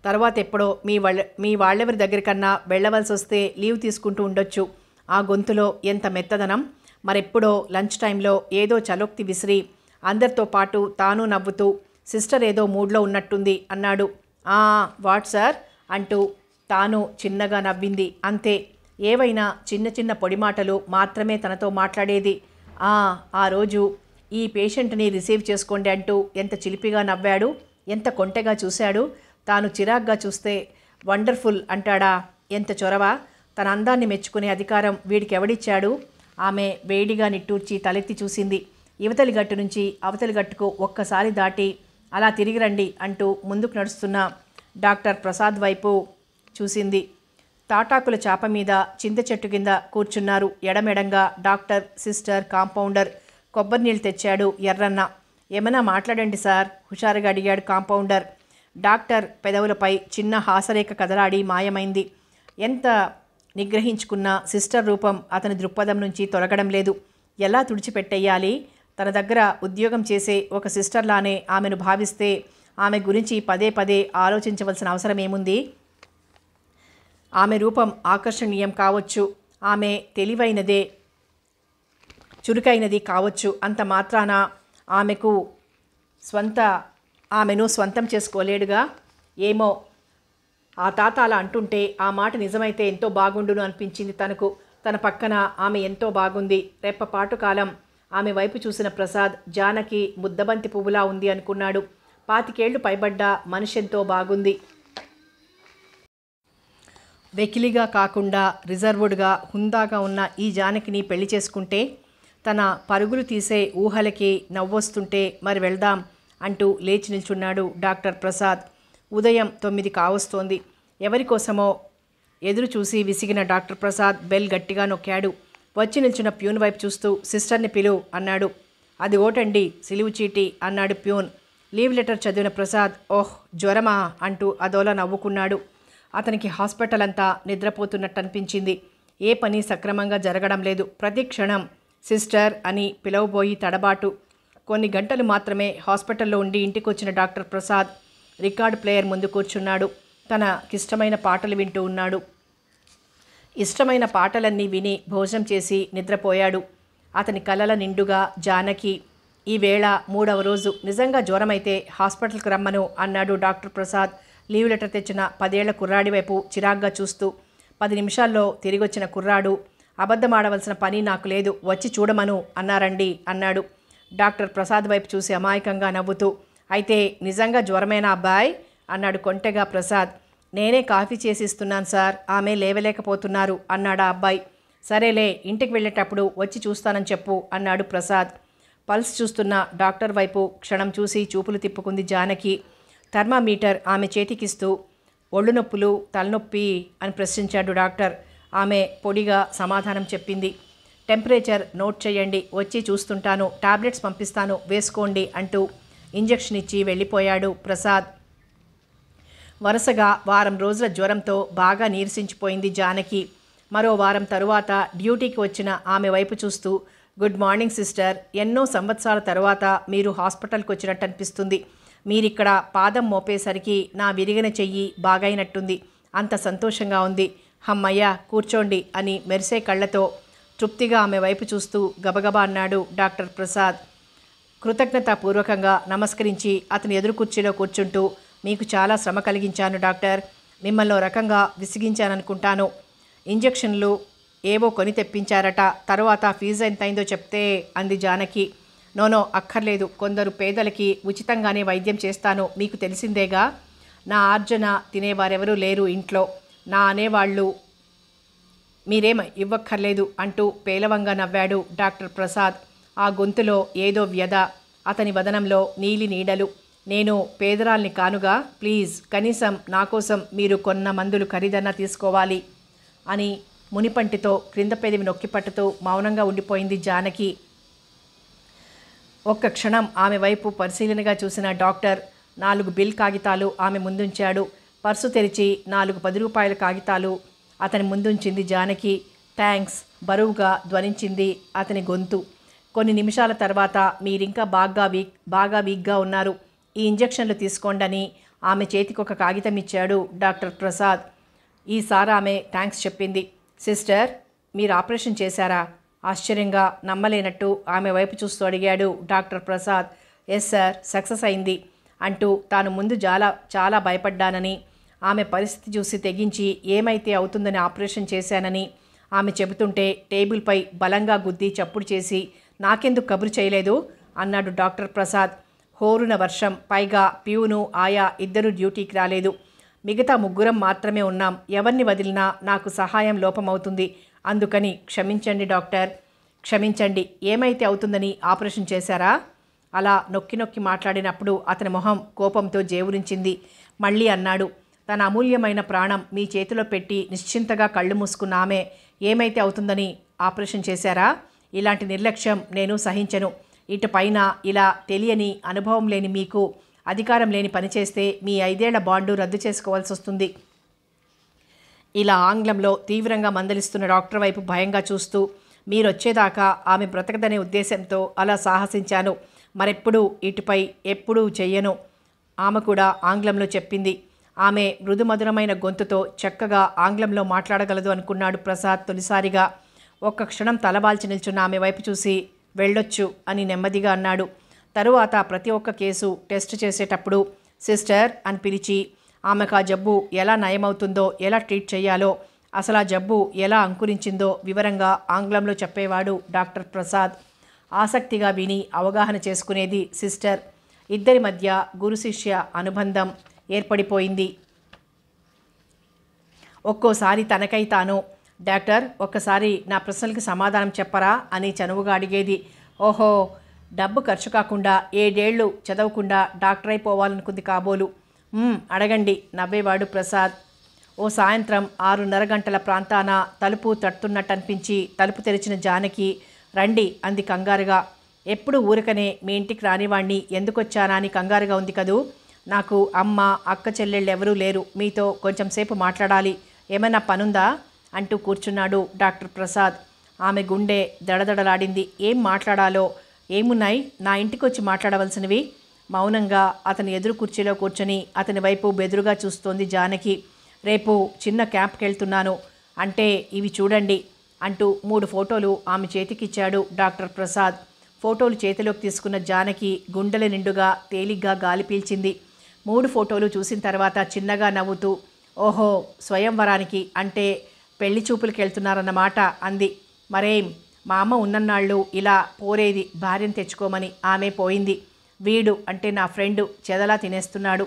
తర్వాత ఎప్పుడో మీ వాళ్ళ మీ వాళ్ళెవరి దగ్గరికన్నా వెళ్ళవలసి వస్తే లీవ్ తీసుకుంటూ ఉండొచ్చు ఆ గొంతులో ఎంత మెత్తదనం మరెప్పుడో లంచ్ టైంలో ఏదో చలోక్తి విసిరి అందరితో పాటు తాను నవ్వుతూ సిస్టర్ ఏదో మూడ్లో ఉన్నట్టుంది అన్నాడు ఆ వాట్ సార్ అంటూ తాను చిన్నగా నవ్వింది అంతే ఏవైనా చిన్న చిన్న పొడి మాటలు మాత్రమే తనతో మాట్లాడేది ఆ ఆ రోజు ఈ పేషెంట్ని రిసీవ్ చేసుకోండి అంటూ ఎంత చిలిపిగా నవ్వాడు ఎంత కొంటెగా చూశాడు తాను చిరాగ్గా చూస్తే వండర్ఫుల్ అంటాడా ఎంత చొరవ తన అందాన్ని మెచ్చుకునే అధికారం వీడికి ఎవడిచ్చాడు ఆమె వేడిగా నిట్టూర్చి తలెత్తి చూసింది యువతలి గట్టు నుంచి అవతలి గట్టుకు ఒక్కసారి దాటి అలా తిరిగి రండి అంటూ ముందుకు నడుస్తున్న డాక్టర్ ప్రసాద్ వైపు చూసింది తాటాకుల చాప మీద చింత చెట్టు కింద కూర్చున్నారు ఎడమెడంగా డాక్టర్ సిస్టర్ కాంపౌండర్ కొబ్బరి నీళ్ళు తెచ్చాడు ఎర్రన్న ఏమైనా మాట్లాడండి సార్ హుషారుగా అడిగాడు కాంపౌండర్ డాక్టర్ పెదవులపై చిన్న హాసరేఖ కదలాడి మాయమైంది ఎంత నిగ్రహించుకున్న సిస్టర్ రూపం అతని దృక్పథం నుంచి తొలగడం లేదు ఎలా తుడిచిపెట్టేయాలి తన దగ్గర ఉద్యోగం చేసే ఒక సిస్టర్లానే ఆమెను భావిస్తే ఆమె గురించి పదే పదే ఆలోచించవలసిన అవసరం ఏముంది ఆమె రూపం ఆకర్షణీయం కావచ్చు ఆమె తెలివైనదే చురుకైనది కావచ్చు అంత మాత్రాన ఆమెకు స్వంత ఆమెను స్వంతం చేసుకోలేడుగా ఏమో ఆ తాత అలా అంటుంటే ఆ మాట నిజమైతే ఎంతో బాగుండును అనిపించింది తనకు తన పక్కన ఆమె ఎంతో బాగుంది రెప్పపాటు కాలం ఆమె వైపు చూసిన ప్రసాద్ జానకి ముద్దబంతి పువ్వులా ఉంది అనుకున్నాడు పాతికేళ్లు పైబడ్డ మనిషి ఎంతో బాగుంది వెకిలిగా కాకుండా రిజర్వ్డ్గా హుందాగా ఉన్న ఈ జానకిని పెళ్లి చేసుకుంటే తన పరుగులు తీసే ఊహలకి నవ్వొస్తుంటే మరి వెళ్దాం అంటూ లేచి నిల్చున్నాడు డాక్టర్ ప్రసాద్ ఉదయం తొమ్మిది కావస్తోంది ఎవరికోసమో ఎదురు చూసి విసిగిన డాక్టర్ ప్రసాద్ బెల్ గట్టిగా నొక్కాడు వచ్చి నిల్చున్న ప్యూన్ వైపు చూస్తూ సిస్టర్ని పిలువు అన్నాడు అది ఓటండి సిలువు చీటి అన్నాడు ప్యూన్ లీవ్ లెటర్ చదివిన ప్రసాద్ ఓహ్ జ్వరమా అంటూ అదోలా నవ్వుకున్నాడు అతనికి హాస్పిటల్ అంతా నిద్రపోతున్నట్టు అనిపించింది ఏ పని సక్రమంగా జరగడం లేదు ప్రతి క్షణం సిస్టర్ అని పిలవబోయి తడబాటు కొన్ని గంటలు మాత్రమే హాస్పిటల్లో ఉండి ఇంటికి వచ్చిన డాక్టర్ ప్రసాద్ రికార్డ్ ప్లేయర్ ముందు కూర్చున్నాడు తనకిష్టమైన పాటలు వింటూ ఉన్నాడు ఇష్టమైన పాటలన్నీ విని భోజనం చేసి నిద్రపోయాడు అతని కలల నిండుగా జానకి ఈవేళ మూడవ రోజు నిజంగా జ్వరమైతే హాస్పిటల్కి రమ్మను అన్నాడు డాక్టర్ ప్రసాద్ లీవ్ లెటర్ తెచ్చిన పదేళ్ల కుర్రాడి వైపు చిరాగ్గా చూస్తూ పది నిమిషాల్లో తిరిగొచ్చిన కుర్రాడు అబద్ధమాడవలసిన పని నాకు లేదు వచ్చి చూడమను అన్నారండి అన్నాడు డాక్టర్ ప్రసాద్ వైపు చూసి అమాయకంగా నవ్వుతూ అయితే నిజంగా జ్వరమేనా అబ్బాయ్ అన్నాడు కొంటెగా ప్రసాద్ నేనే కాఫీ చేసి ఇస్తున్నాను సార్ ఆమె లేవలేకపోతున్నారు అన్నాడా అబ్బాయి సరేలే ఇంటికి వెళ్ళేటప్పుడు వచ్చి చూస్తానని చెప్పు అన్నాడు ప్రసాద్ పల్స్ చూస్తున్న డాక్టర్ వైపు క్షణం చూసి చూపులు తిప్పుకుంది జానకి థర్మామీటర్ ఆమె చేతికిస్తూ ఒళ్ళు నొప్పులు తలనొప్పి అని ప్రశ్నించాడు డాక్టర్ ఆమె పొడిగా సమాధానం చెప్పింది టెంపరేచర్ నోట్ చేయండి వచ్చి చూస్తుంటాను టాబ్లెట్స్ పంపిస్తాను వేసుకోండి అంటూ ఇంజెక్షన్ ఇచ్చి వెళ్ళిపోయాడు ప్రసాద్ వరుసగా వారం రోజుల జ్వరంతో బాగా నీరసించిపోయింది జానకి మరో వారం తరువాత డ్యూటీకి వచ్చిన ఆమె వైపు చూస్తూ గుడ్ మార్నింగ్ సిస్టర్ ఎన్నో సంవత్సరాల తర్వాత మీరు హాస్పిటల్కి వచ్చినట్టు అనిపిస్తుంది మీరిక్కడ పాదం మోపేసరికి నా విరిగిన చెయ్యి బాగైనట్టుంది అంత సంతోషంగా ఉంది హమ్మయ్య కూర్చోండి అని మెరిసే కళ్ళతో తృప్తిగా ఆమె వైపు చూస్తూ గబగబా అన్నాడు డాక్టర్ ప్రసాద్ కృతజ్ఞతాపూర్వకంగా నమస్కరించి అతని ఎదురు కుర్చీలో కూర్చుంటూ మీకు చాలా శ్రమ కలిగించాను డాక్టర్ మిమ్మల్ని రకంగా విసిగించాననుకుంటాను ఇంజెక్షన్లు ఏవో కొని తెప్పించారట తర్వాత ఫీజు ఎంతైందో చెప్తే అంది జానకి నోనో అక్కర్లేదు కొందరు పేదలకి ఉచితంగానే వైద్యం చేస్తాను మీకు తెలిసిందేగా నా ఆర్జన తినేవారెవరూ లేరు ఇంట్లో నా అనేవాళ్ళు మీరేమ ఇవ్వక్కర్లేదు అంటూ పేలవంగా నవ్వాడు డాక్టర్ ప్రసాద్ ఆ గొంతులో ఏదో వ్యధ అతని వదనంలో నీలి నీడలు నేను పేదరాల్ని కానుగా ప్లీజ్ కనీసం నా కోసం మీరు కొన్న మందులు ఖరీదన్నా తీసుకోవాలి అని మునిపంటితో క్రింద పెదివి నొక్కిపట్టుతూ మౌనంగా ఉండిపోయింది జానకి ఒక్క క్షణం ఆమె వైపు పరిశీలనగా చూసిన డాక్టర్ నాలుగు బిల్ కాగితాలు ఆమె ముందుంచాడు పర్సు తెరిచి నాలుగు పది రూపాయల కాగితాలు అతని ముందుంచింది జానకి థ్యాంక్స్ బరువుగా ధ్వనించింది అతని గొంతు కొన్ని నిమిషాల తర్వాత మీరింకా బాగా వీక్ బాగా వీక్గా ఉన్నారు ఈ ఇంజెక్షన్లు తీసుకోండని ఆమె చేతికి ఒక కాగితం ఇచ్చాడు డాక్టర్ ప్రసాద్ ఈసారి ఆమె థ్యాంక్స్ చెప్పింది సిస్టర్ మీరు ఆపరేషన్ చేశారా ఆశ్చర్యంగా నమ్మలేనట్టు ఆమె వైపు చూస్తూ అడిగాడు doctor Prasad yes sir success అయింది అంటూ తాను ముందు చాలా చాలా భయపడ్డానని ఆమె పరిస్థితి చూసి తెగించి ఏమైతే అవుతుందని ఆపరేషన్ చేశానని ఆమె చెబుతుంటే టేబుల్పై బలంగా గుద్ది చప్పుడు చేసి నాకెందుకు కబురు చేయలేదు అన్నాడు డాక్టర్ ప్రసాద్ హోరున వర్షం పైగా పియూను ఆయా ఇద్దరు డ్యూటీకి రాలేదు మిగతా ముగ్గురం మాత్రమే ఉన్నాం ఎవరిని వదిలినా నాకు సహాయం లోపమవుతుంది అందుకని క్షమించండి డాక్టర్ క్షమించండి ఏమైతే అవుతుందని ఆపరేషన్ చేశారా అలా నొక్కి నొక్కి మాట్లాడినప్పుడు అతని మొహం కోపంతో జేవురించింది మళ్ళీ అన్నాడు తన అమూల్యమైన ప్రాణం మీ చేతిలో పెట్టి నిశ్చింతగా కళ్ళు మూసుకున్న ఆమె ఏమైతే అవుతుందని ఆపరేషన్ చేశారా ఇలాంటి నిర్లక్ష్యం నేను సహించను ఇటుపైన ఇలా తెలియని అనుభవం లేని మీకు అధికారం లేని పనిచేస్తే మీ ఐదేళ్ల బాండు రద్దు చేసుకోవాల్సి వస్తుంది ఇలా ఆంగ్లంలో తీవ్రంగా మందలిస్తున్న డాక్టర్ వైపు భయంగా చూస్తూ మీరొచ్చేదాకా ఆమె బ్రతకదనే ఉద్దేశంతో అలా సాహసించాను మరెప్పుడూ ఇటుపై ఎప్పుడూ చెయ్యను ఆమె కూడా ఆంగ్లంలో చెప్పింది ఆమె మృదుమధురమైన గొంతుతో చక్కగా ఆంగ్లంలో మాట్లాడగలదు అనుకున్నాడు ప్రసాద్ తొలిసారిగా ఒక్క క్షణం తలబాల్చి నిల్చున్న ఆమె వైపు చూసి వెళ్ళొచ్చు అని నెమ్మదిగా అన్నాడు తరువాత ప్రతి ఒక్క కేసు టెస్ట్ చేసేటప్పుడు సిస్టర్ అని పిలిచి ఆమెకు ఆ జబ్బు ఎలా నయమవుతుందో ఎలా ట్రీట్ చేయాలో అసలు ఆ జబ్బు ఎలా అంకురించిందో వివరంగా ఆంగ్లంలో చెప్పేవాడు డాక్టర్ ప్రసాద్ ఆసక్తిగా విని అవగాహన చేసుకునేది సిస్టర్ ఇద్దరి మధ్య గురు శిష్య అనుబంధం ఏర్పడిపోయింది ఒక్కోసారి తనకై తాను డాక్టర్ ఒక్కసారి నా ప్రశ్నలకు సమాధానం చెప్పరా అని చనువుగా అడిగేది ఓహో డబ్బు ఖర్చు కాకుండా ఏడేళ్లు చదవకుండా డాక్టర్ అయిపోవాలనుకుంది కాబోలు అడగండి నవ్వేవాడు ప్రసాద్ ఓ సాయంత్రం ఆరున్నర గంటల ప్రాంతాన తలుపు తట్టున్నట్టు అనిపించి తలుపు తెరిచిన జానకి రండి అంది కంగారుగా ఎప్పుడు ఊరకనే మీ ఇంటికి రానివాణ్ణి ఎందుకొచ్చానా అని కంగారుగా ఉంది కదూ నాకు అమ్మ అక్క చెల్లెళ్ళు ఎవరూ లేరు మీతో కొంచెం సేపు మాట్లాడాలి ఏమైనా పనుందా అంటూ కూర్చున్నాడు డాక్టర్ ప్రసాద్ ఆమె గుండె దడదడలాడింది ఏం మాట్లాడాలో ఏమున్నాయి నా ఇంటికి వచ్చి మాట్లాడవలసినవి మౌనంగా అతని ఎదురు కుర్చీలో కూర్చొని అతని వైపు బెదురుగా చూస్తోంది జానకి రేపు చిన్న క్యాంప్కి వెళ్తున్నాను అంటే ఇవి చూడండి అంటూ మూడు ఫోటోలు ఆమె చేతికిచ్చాడు డాక్టర్ ప్రసాద్ ఫోటోలు చేతిలోకి తీసుకున్న జానకి గుండెల నిండుగా తేలిగ్గా గాలి పీల్చింది మూడు ఫోటోలు చూసిన తర్వాత చిన్నగా నవ్వుతూ ఓహో స్వయంవరానికి అంటే పెళ్లి చూపులకి వెళ్తున్నారన్నమాట అంది మరేం మా అమ్మ ఉన్నన్నాళ్ళు ఇలా పోరేది భార్యను తెచ్చుకోమని ఆమె పోయింది వీడు అంటే నా ఫ్రెండు చెదలా తినేస్తున్నాడు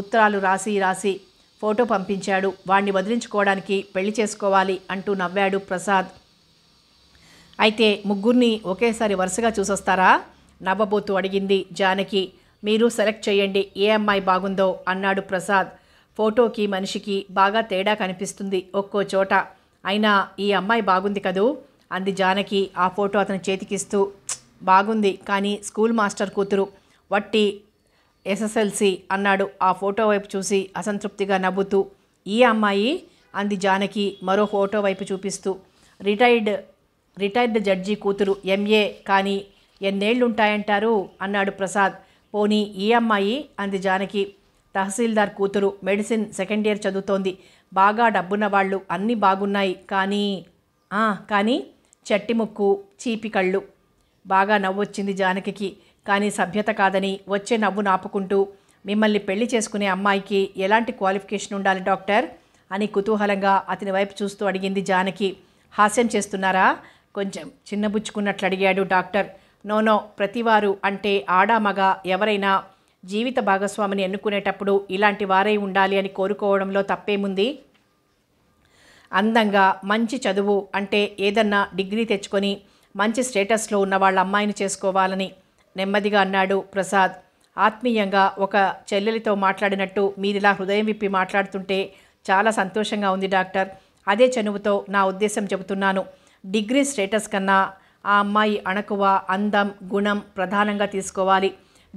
ఉత్తరాలు రాసి రాసి ఫోటో పంపించాడు వాణ్ణి వదిలించుకోవడానికి పెళ్లి చేసుకోవాలి అంటూ నవ్వాడు ప్రసాద్ అయితే ముగ్గురిని ఒకేసారి వరుసగా చూసొస్తారా నవ్వబోతూ అడిగింది జానకి మీరు సెలెక్ట్ చేయండి ఏ అమ్మాయి బాగుందో అన్నాడు ప్రసాద్ ఫోటోకి మనిషికి బాగా తేడా కనిపిస్తుంది ఒక్కో చోట అయినా ఈ అమ్మాయి బాగుంది కదూ అంది జానకి ఆ ఫోటో అతని చేతికిస్తూ బాగుంది కానీ స్కూల్ మాస్టర్ కూతురు వట్టి ఎస్ఎస్ఎల్సి అన్నాడు ఆ ఫోటో వైపు చూసి అసంతృప్తిగా నవ్వుతూ ఈ అమ్మాయి అంది జానకి మరో ఫోటో వైపు చూపిస్తూ రిటైర్డ్ రిటైర్డ్ జడ్జి కూతురు ఎంఏ కానీ ఎన్నేళ్ళుంటాయంటారు అన్నాడు ప్రసాద్ పోనీ ఈ అమ్మాయి అంది జానకి తహసీల్దార్ కూతురు మెడిసిన్ సెకండ్ ఇయర్ చదువుతోంది బాగా డబ్బున్న వాళ్ళు అన్నీ బాగున్నాయి కానీ కానీ చట్టి ముక్కు చీపి కళ్ళు బాగా నవ్వొచ్చింది జానకికి కానీ సభ్యత కాదని వచ్చే నవ్వు నాపుకుంటూ మిమ్మల్ని పెళ్లి చేసుకునే అమ్మాయికి ఎలాంటి క్వాలిఫికేషన్ ఉండాలి డాక్టర్ అని కుతూహలంగా అతని వైపు చూస్తూ అడిగింది జానకి హాస్యం చేస్తున్నారా కొంచెం చిన్నబుచ్చుకున్నట్లు అడిగాడు డాక్టర్ నోనో ప్రతివారు అంటే ఆడామగ ఎవరైనా జీవిత భాగస్వామిని ఎన్నుకునేటప్పుడు ఇలాంటి వారై ఉండాలి అని కోరుకోవడంలో తప్పేముంది అందంగా మంచి చదువు అంటే ఏదన్నా డిగ్రీ తెచ్చుకొని మంచి స్టేటస్లో ఉన్న వాళ్ళ అమ్మాయిని చేసుకోవాలని నెమ్మదిగా అన్నాడు ప్రసాద్ ఆత్మీయంగా ఒక చెల్లెలితో మాట్లాడినట్టు మీరిలా హృదయం విప్పి మాట్లాడుతుంటే చాలా సంతోషంగా ఉంది డాక్టర్ అదే చనువుతో నా ఉద్దేశం చెబుతున్నాను డిగ్రీ స్టేటస్ కన్నా ఆ అమ్మాయి అణకువ అందం గుణం ప్రధానంగా తీసుకోవాలి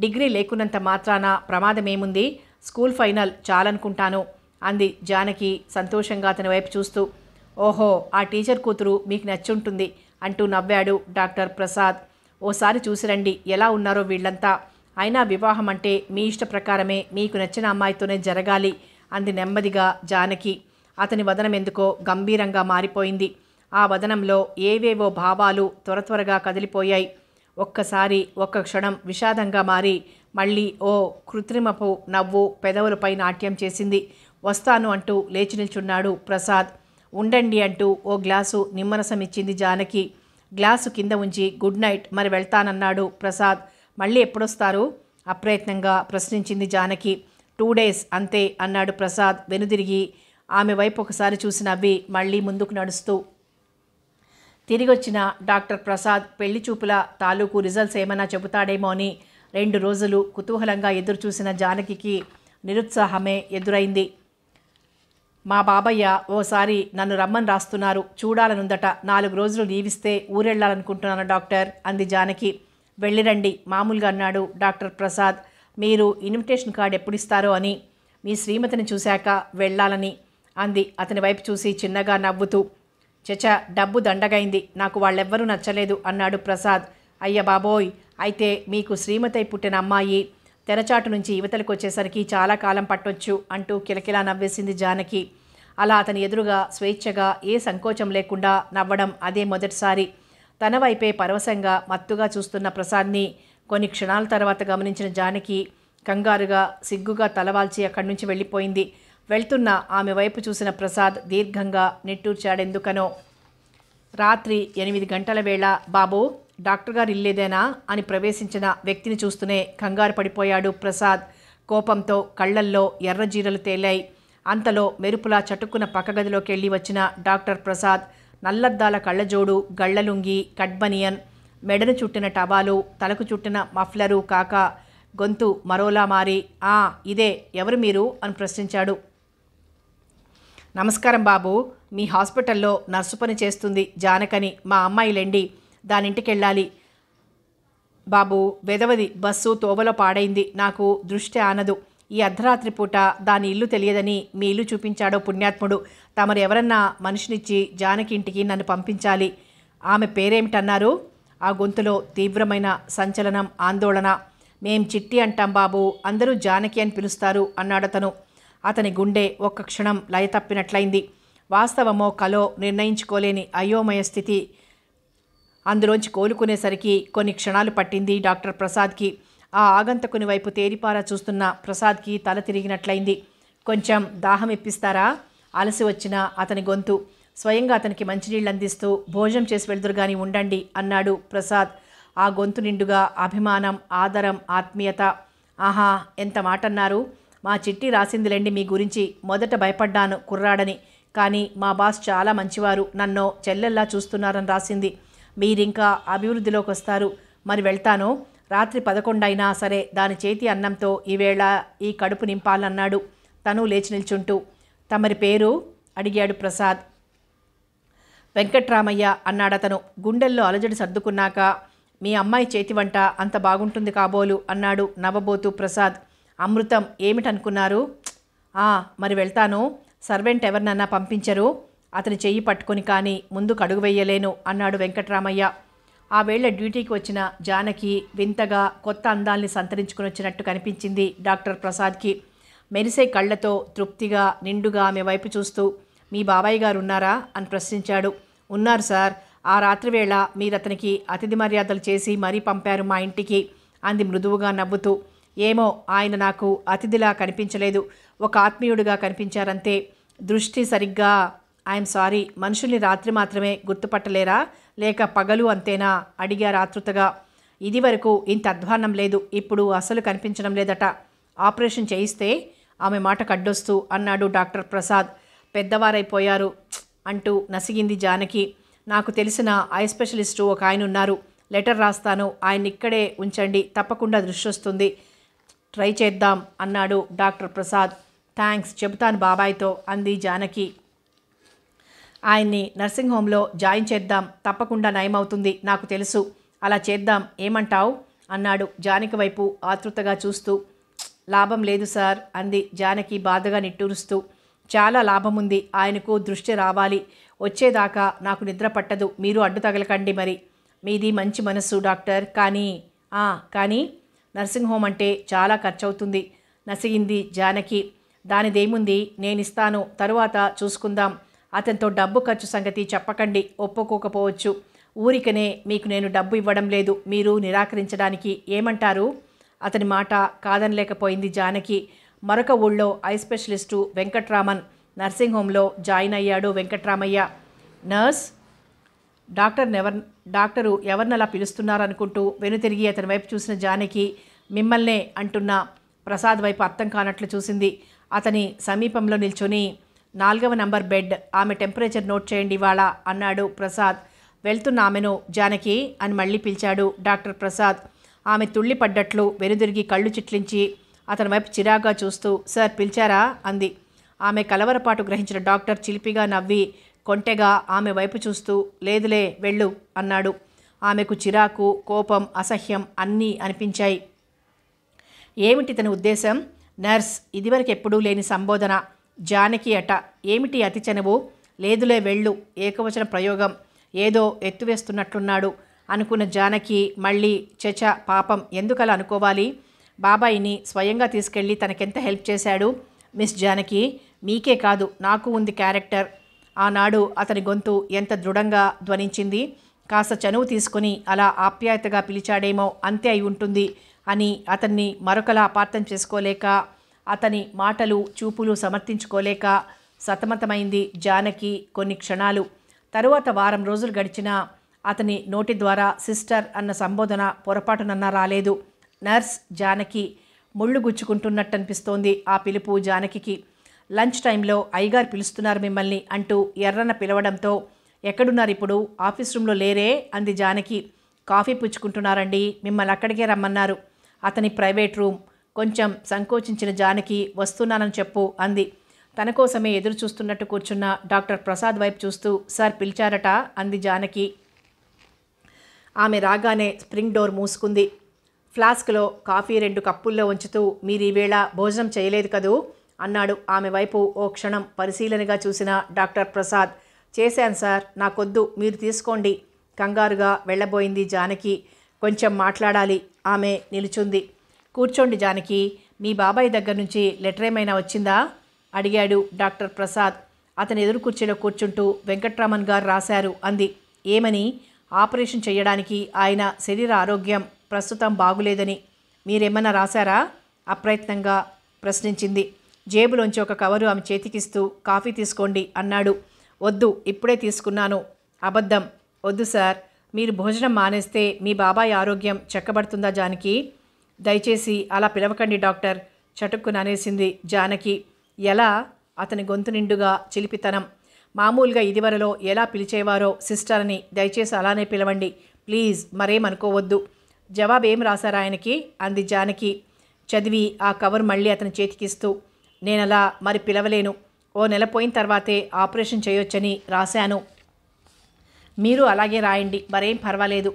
డిగ్రీ లేకున్నంత మాత్రాన ప్రమాదమేముంది స్కూల్ ఫైనల్ చాలనుకుంటాను అంది జానకి సంతోషంగా అతని వైపు చూస్తూ ఓహో ఆ టీచర్ కూతురు మీకు నచ్చుంటుంది అంటూ నవ్వాడు డాక్టర్ ప్రసాద్ ఓసారి చూసిరండి ఎలా ఉన్నారో వీళ్ళంతా అయినా వివాహం అంటే మీ ఇష్ట ప్రకారమే మీకు నచ్చిన అమ్మాయితోనే జరగాలి అంది నెమ్మదిగా జానకి అతని వదనం ఎందుకో గంభీరంగా మారిపోయింది ఆ వదనంలో ఏవేవో భావాలు త్వర త్వరగా కదిలిపోయాయి ఒక్కసారి ఒక్క క్షణం విషాదంగా మారి మళ్ళీ ఓ కృత్రిమపు నవ్వు పెదవులపై నాట్యం చేసింది వస్తాను అంటూ లేచి నిల్చున్నాడు ప్రసాద్ ఉండండి అంటూ ఓ గ్లాసు నిమ్మరసం ఇచ్చింది జానకి గ్లాసు కింద ఉంచి గుడ్ నైట్ మరి వెళ్తానన్నాడు ప్రసాద్ మళ్ళీ ఎప్పుడొస్తారు అప్రయత్నంగా ప్రశ్నించింది జానకి టూ డేస్ అంతే అన్నాడు ప్రసాద్ వెనుదిరిగి ఆమె వైపు ఒకసారి చూసి నవ్వి మళ్ళీ ముందుకు నడుస్తూ తిరిగి వచ్చిన డాక్టర్ ప్రసాద్ పెళ్లి చూపుల తాలూకు రిజల్ట్స్ ఏమైనా చెబుతాడేమో అని రెండు రోజులు కుతూహలంగా ఎదురుచూసిన జానకి నిరుత్సాహమే ఎదురైంది మా బాబయ్య ఓసారి నన్ను రమ్మని రాస్తున్నారు చూడాలనుందట నాలుగు రోజులు లీవిస్తే ఊరెళ్ళాలనుకుంటున్నాను డాక్టర్ అంది జానకి వెళ్ళిరండి మామూలుగా అన్నాడు డాక్టర్ ప్రసాద్ మీరు ఇన్విటేషన్ కార్డ్ ఎప్పుడిస్తారో అని మీ శ్రీమతిని చూశాక వెళ్ళాలని అంది అతని వైపు చూసి చిన్నగా నవ్వుతూ చచ డబ్బు దండగైంది నాకు వాళ్ళెవ్వరూ నచ్చలేదు అన్నాడు ప్రసాద్ అయ్య బాబోయ్ అయితే మీకు శ్రీమతై పుట్టిన అమ్మాయి తెరచాటు నుంచి యువతలకు వచ్చేసరికి చాలా కాలం పట్టొచ్చు అంటూ కిలకిలా నవ్వేసింది జానకి అలా అతని ఎదురుగా స్వేచ్ఛగా ఏ సంకోచం లేకుండా నవ్వడం అదే మొదటిసారి తన వైపే పరవశంగా మత్తుగా చూస్తున్న ప్రసాద్ని కొన్ని క్షణాల తర్వాత గమనించిన జానకి కంగారుగా సిగ్గుగా తలవాల్చి అక్కడి నుంచి వెళ్ళిపోయింది వెళ్తున్న ఆమె వైపు చూసిన ప్రసాద్ దీర్ఘంగా నిట్టూర్చాడెందుకనో రాత్రి ఎనిమిది గంటల వేళ బాబు డాక్టర్ గారు ఇల్లేదేనా అని ప్రవేశించిన వ్యక్తిని చూస్తూనే కంగారు పడిపోయాడు ప్రసాద్ కోపంతో కళ్లల్లో ఎర్రజీరలు తేలాయి అంతలో మెరుపులా చటుక్కున పక్క గదిలోకి వెళ్ళి వచ్చిన డాక్టర్ ప్రసాద్ నల్లద్దాల కళ్ళజోడు గళ్లలుంగి కడ్బనియన్ మెడను చుట్టిన టవాలు తలకు చుట్టిన మఫ్లరు కాక గొంతు మరోలా మారి ఆ ఇదే ఎవరు మీరు అని ప్రశ్నించాడు నమస్కారం బాబు మీ హాస్పిటల్లో నర్సు పని చేస్తుంది జానకని మా అమ్మాయిలండి దానింటికి వెళ్ళాలి బాబు వెదవది బస్సు తోవలో పాడైంది నాకు దృష్టి ఆనదు ఈ అర్ధరాత్రి పూట దాని ఇల్లు తెలియదని మీ ఇల్లు చూపించాడో పుణ్యాత్ముడు తమరు ఎవరన్నా మనిషినిచ్చి జానకి ఇంటికి నన్ను పంపించాలి ఆమె పేరేమిటన్నారు ఆ గొంతులో తీవ్రమైన సంచలనం ఆందోళన మేం చిట్టి అంటాం బాబు అందరూ జానకి అని పిలుస్తారు అన్నాడతను అతని గుండె ఒక్క క్షణం లయతప్పినట్లయింది వాస్తవమో కలో నిర్ణయించుకోలేని అయోమయ స్థితి అందులోంచి కోలుకునేసరికి కొన్ని క్షణాలు పట్టింది డాక్టర్ ప్రసాద్కి ఆ ఆగంతకుని వైపు తేరిపారా చూస్తున్న ప్రసాద్కి తల తిరిగినట్లయింది కొంచెం దాహం ఇప్పిస్తారా అలసి వచ్చిన అతని గొంతు స్వయంగా అతనికి మంచినీళ్ళు అందిస్తూ భోజనం చేసి కానీ ఉండండి అన్నాడు ప్రసాద్ ఆ గొంతు నిండుగా అభిమానం ఆదరం ఆత్మీయత ఆహా ఎంత మాట అన్నారు మా చిట్టి రాసిందిలేండి మీ గురించి మొదట భయపడ్డాను కుర్రాడని కానీ మా బాస్ చాలా మంచివారు నన్నో చెల్లెల్లా చూస్తున్నారని రాసింది మీరింకా అభివృద్ధిలోకి వస్తారు మరి వెళ్తాను రాత్రి పదకొండైనా సరే దాని చేతి అన్నంతో ఈవేళ ఈ కడుపు నింపాలన్నాడు తను లేచి నిల్చుంటూ తమరి పేరు అడిగాడు ప్రసాద్ వెంకట్రామయ్య అన్నాడతను గుండెల్లో అలజడి సర్దుకున్నాక మీ అమ్మాయి చేతి వంట అంత బాగుంటుంది కాబోలు అన్నాడు నవ్వబోతూ ప్రసాద్ అమృతం ఏమిటనుకున్నారు మరి వెళ్తాను సర్వెంట్ ఎవరినన్నా పంపించరు అతని చెయ్యి పట్టుకొని కానీ ముందుకు అడుగు వేయలేను అన్నాడు వెంకట్రామయ్య ఆ వేళ డ్యూటీకి వచ్చిన జానకి వింతగా కొత్త అందాల్ని సంతరించుకుని వచ్చినట్టు కనిపించింది డాక్టర్ ప్రసాద్కి మెరిసే కళ్ళతో తృప్తిగా నిండుగా ఆమె వైపు చూస్తూ మీ బాబాయ్ గారు ఉన్నారా అని ప్రశ్నించాడు ఉన్నారు సార్ ఆ రాత్రి వేళ మీరు అతనికి అతిథి మర్యాదలు చేసి మరీ పంపారు మా ఇంటికి అంది మృదువుగా నవ్వుతూ ఏమో ఆయన నాకు అతిథిలా కనిపించలేదు ఒక ఆత్మీయుడిగా కనిపించారంతే దృష్టి సరిగ్గా ఐఎమ్ సారీ మనుషుల్ని రాత్రి మాత్రమే గుర్తుపట్టలేరా లేక పగలు అంతేనా అడిగారు ఆతృతగా ఇది వరకు ఇంత అధ్వాన్నం లేదు ఇప్పుడు అసలు కనిపించడం లేదట ఆపరేషన్ చేయిస్తే ఆమె మాట కడ్డొస్తూ అన్నాడు డాక్టర్ ప్రసాద్ పెద్దవారైపోయారు అంటూ నసిగింది జానకి నాకు తెలిసిన ఐ స్పెషలిస్టు ఒక ఆయన ఉన్నారు లెటర్ రాస్తాను ఆయన ఇక్కడే ఉంచండి తప్పకుండా దృష్టి వస్తుంది ట్రై చేద్దాం అన్నాడు డాక్టర్ ప్రసాద్ థ్యాంక్స్ చెబుతాను బాబాయ్తో అంది జానకి ఆయన్ని నర్సింగ్ హోంలో జాయిన్ చేద్దాం తప్పకుండా నయమవుతుంది నాకు తెలుసు అలా చేద్దాం ఏమంటావు అన్నాడు జానకి వైపు ఆతృతగా చూస్తూ లాభం లేదు సార్ అంది జానకి బాధగా నిట్టూరుస్తూ చాలా లాభం ఉంది ఆయనకు దృష్టి రావాలి వచ్చేదాకా నాకు నిద్ర పట్టదు మీరు అడ్డు తగలకండి మరి మీది మంచి మనసు డాక్టర్ కానీ కానీ నర్సింగ్ హోమ్ అంటే చాలా ఖర్చవుతుంది నసిగింది జానకి దానిదేముంది నేనిస్తాను తరువాత చూసుకుందాం అతనితో డబ్బు ఖర్చు సంగతి చెప్పకండి ఒప్పుకోకపోవచ్చు ఊరికనే మీకు నేను డబ్బు ఇవ్వడం లేదు మీరు నిరాకరించడానికి ఏమంటారు అతని మాట కాదనలేకపోయింది జానకి మరొక ఊళ్ళో ఐ స్పెషలిస్టు వెంకట్రామన్ నర్సింగ్ హోంలో జాయిన్ అయ్యాడు వెంకట్రామయ్య నర్స్ డాక్టర్ ఎవర్ డాక్టరు ఎవరినలా పిలుస్తున్నారనుకుంటూ వెనుతిరిగి అతని వైపు చూసిన జానకి మిమ్మల్నే అంటున్న ప్రసాద్ వైపు అర్థం కానట్లు చూసింది అతని సమీపంలో నిల్చొని నాలుగవ నంబర్ బెడ్ ఆమె టెంపరేచర్ నోట్ చేయండి ఇవాళ అన్నాడు ప్రసాద్ వెళ్తున్న ఆమెను జానకి అని మళ్ళీ పిలిచాడు డాక్టర్ ప్రసాద్ ఆమె తుళ్ళి పడ్డట్లు వెనుదిరిగి కళ్ళు చిట్లించి అతని వైపు చిరాగ్గా చూస్తూ సార్ పిలిచారా అంది ఆమె కలవరపాటు గ్రహించిన డాక్టర్ చిలిపిగా నవ్వి కొంటెగా ఆమె వైపు చూస్తూ లేదులే వెళ్ళు అన్నాడు ఆమెకు చిరాకు కోపం అసహ్యం అన్నీ అనిపించాయి ఏమిటి తన ఉద్దేశం నర్స్ ఇదివరకు ఎప్పుడూ లేని సంబోధన జానకి అట ఏమిటి అతి చనువు లేదులే వెళ్ళు ఏకవచన ప్రయోగం ఏదో ఎత్తువేస్తున్నట్లున్నాడు అనుకున్న జానకి మళ్ళీ చచ పాపం ఎందుకలా అనుకోవాలి బాబాయిని స్వయంగా తీసుకెళ్ళి తనకెంత హెల్ప్ చేశాడు మిస్ జానకి మీకే కాదు నాకు ఉంది క్యారెక్టర్ ఆనాడు అతని గొంతు ఎంత దృఢంగా ధ్వనించింది కాస్త చనువు తీసుకుని అలా ఆప్యాయతగా పిలిచాడేమో అంతే అయి ఉంటుంది అని అతన్ని మరొకలా అపార్థం చేసుకోలేక అతని మాటలు చూపులు సమర్థించుకోలేక సతమతమైంది జానకి కొన్ని క్షణాలు తరువాత వారం రోజులు గడిచినా అతని నోటి ద్వారా సిస్టర్ అన్న సంబోధన పొరపాటునన్నా రాలేదు నర్స్ జానకి ముళ్ళు గుచ్చుకుంటున్నట్టనిపిస్తోంది ఆ పిలుపు జానకి లంచ్ టైంలో అయ్యగారు పిలుస్తున్నారు మిమ్మల్ని అంటూ ఎర్రన పిలవడంతో ఎక్కడున్నారు ఇప్పుడు ఆఫీస్ రూమ్లో లేరే అంది జానకి కాఫీ పుచ్చుకుంటున్నారండి మిమ్మల్ని అక్కడికే రమ్మన్నారు అతని ప్రైవేట్ రూమ్ కొంచెం సంకోచించిన జానకి వస్తున్నానని చెప్పు అంది తన కోసమే ఎదురు చూస్తున్నట్టు కూర్చున్న డాక్టర్ ప్రసాద్ వైపు చూస్తూ సార్ పిలిచారట అంది జానకి ఆమె రాగానే స్ప్రింగ్ డోర్ మూసుకుంది ఫ్లాస్క్లో కాఫీ రెండు కప్పుల్లో ఉంచుతూ మీరు ఈవేళ భోజనం చేయలేదు కదూ అన్నాడు ఆమె వైపు ఓ క్షణం పరిశీలనగా చూసిన డాక్టర్ ప్రసాద్ చేశాను సార్ నాకొద్దు మీరు తీసుకోండి కంగారుగా వెళ్ళబోయింది జానకి కొంచెం మాట్లాడాలి ఆమె నిలుచుంది కూర్చోండి జానకి మీ బాబాయ్ దగ్గర నుంచి లెటర్ ఏమైనా వచ్చిందా అడిగాడు డాక్టర్ ప్రసాద్ అతని ఎదురు కుర్చీలో కూర్చుంటూ వెంకట్రామన్ గారు రాశారు అంది ఏమని ఆపరేషన్ చేయడానికి ఆయన శరీర ఆరోగ్యం ప్రస్తుతం బాగులేదని మీరేమన్నా రాశారా అప్రయత్నంగా ప్రశ్నించింది జేబులోంచి ఒక కవరు ఆమె చేతికిస్తూ కాఫీ తీసుకోండి అన్నాడు వద్దు ఇప్పుడే తీసుకున్నాను అబద్ధం వద్దు సార్ మీరు భోజనం మానేస్తే మీ బాబాయ్ ఆరోగ్యం చెక్కబడుతుందా జానకి దయచేసి అలా పిలవకండి డాక్టర్ చటుక్కుననేసింది జానకి ఎలా అతని గొంతు నిండుగా చిలిపితనం మామూలుగా ఇదివరలో ఎలా పిలిచేవారో సిస్టర్ అని దయచేసి అలానే పిలవండి ప్లీజ్ మరేమనుకోవద్దు జవాబు ఏం ఆయనకి అంది జానకి చదివి ఆ కవర్ మళ్ళీ అతని చేతికిస్తూ నేనలా మరి పిలవలేను ఓ నెల పోయిన తర్వాతే ఆపరేషన్ చేయొచ్చని రాశాను మీరు అలాగే రాయండి మరేం పర్వాలేదు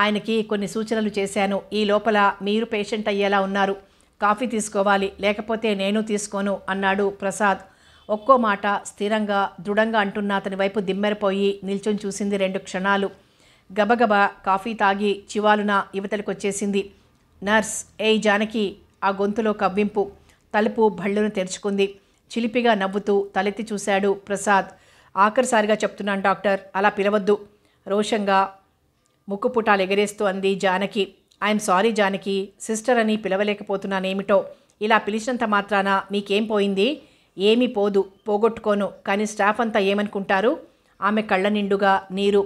ఆయనకి కొన్ని సూచనలు చేశాను ఈ లోపల మీరు పేషెంట్ అయ్యేలా ఉన్నారు కాఫీ తీసుకోవాలి లేకపోతే నేను తీసుకోను అన్నాడు ప్రసాద్ ఒక్కో మాట స్థిరంగా దృఢంగా అంటున్న అతని వైపు దిమ్మెరపోయి నిల్చొని చూసింది రెండు క్షణాలు గబగబ కాఫీ తాగి చివాలున యువతలకొచ్చేసింది నర్స్ ఏయ్ జానకి ఆ గొంతులో కవ్వింపు తలుపు భళ్ళును తెరుచుకుంది చిలిపిగా నవ్వుతూ తలెత్తి చూశాడు ప్రసాద్ ఆఖరిసారిగా చెప్తున్నాను డాక్టర్ అలా పిలవద్దు రోషంగా పుటాలు ఎగరేస్తూ అంది Janaki I'm sorry Janaki sister అని పిలవలేకపోతున్నానేమిటో ఇలా పిలిచినంత మాత్రాన మీకేం పోయింది ఏమీ పోదు పోగొట్టుకోను కానీ స్టాఫ్ అంతా ఏమనుకుంటారు ఆమె కళ్ళ నిండుగా నీరు